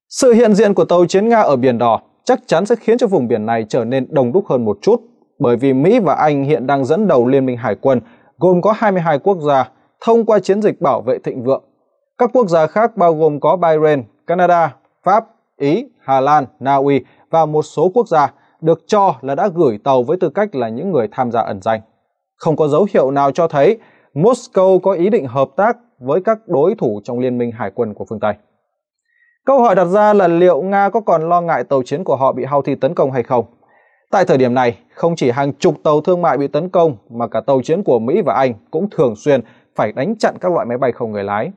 Sự hiện diện của tàu chiến Nga ở Biển Đỏ chắc chắn sẽ khiến cho vùng biển này trở nên đông đúc hơn một chút, bởi vì Mỹ và Anh hiện đang dẫn đầu Liên minh Hải quân gồm có 22 quốc gia thông qua chiến dịch bảo vệ thịnh vượng. Các quốc gia khác bao gồm có Bahrain, Canada, Pháp, Ý, Hà Lan, Na Uy và một số quốc gia được cho là đã gửi tàu với tư cách là những người tham gia ẩn danh. Không có dấu hiệu nào cho thấy Moscow có ý định hợp tác với các đối thủ trong liên minh hải quân của phương Tây. Câu hỏi đặt ra là liệu Nga có còn lo ngại tàu chiến của họ bị hao thi tấn công hay không? Tại thời điểm này, không chỉ hàng chục tàu thương mại bị tấn công mà cả tàu chiến của Mỹ và Anh cũng thường xuyên phải đánh chặn các loại máy bay không người lái.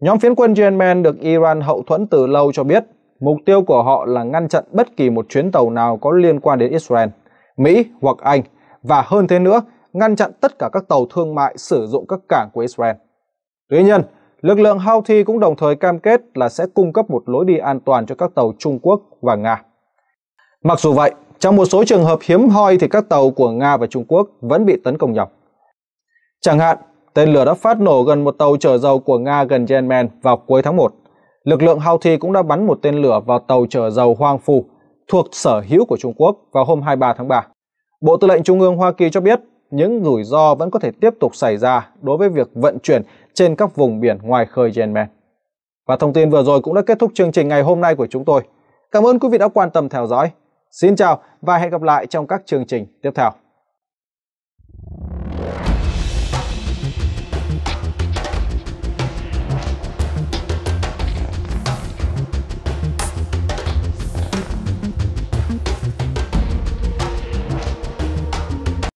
Nhóm phiến quân Yemen được Iran hậu thuẫn từ lâu cho biết mục tiêu của họ là ngăn chặn bất kỳ một chuyến tàu nào có liên quan đến Israel, Mỹ hoặc Anh, và hơn thế nữa, ngăn chặn tất cả các tàu thương mại sử dụng các cảng của Israel. Tuy nhiên, lực lượng Houthi cũng đồng thời cam kết là sẽ cung cấp một lối đi an toàn cho các tàu Trung Quốc và Nga. Mặc dù vậy, trong một số trường hợp hiếm hoi thì các tàu của Nga và Trung Quốc vẫn bị tấn công nhọc. Chẳng hạn, tên lửa đã phát nổ gần một tàu chở dầu của Nga gần Yemen vào cuối tháng 1 lực lượng Houthi cũng đã bắn một tên lửa vào tàu chở dầu Hoang Phu thuộc sở hữu của Trung Quốc vào hôm 23 tháng 3. Bộ Tư lệnh Trung ương Hoa Kỳ cho biết những rủi ro vẫn có thể tiếp tục xảy ra đối với việc vận chuyển trên các vùng biển ngoài khơi Yemen. Và thông tin vừa rồi cũng đã kết thúc chương trình ngày hôm nay của chúng tôi. Cảm ơn quý vị đã quan tâm theo dõi. Xin chào và hẹn gặp lại trong các chương trình tiếp theo.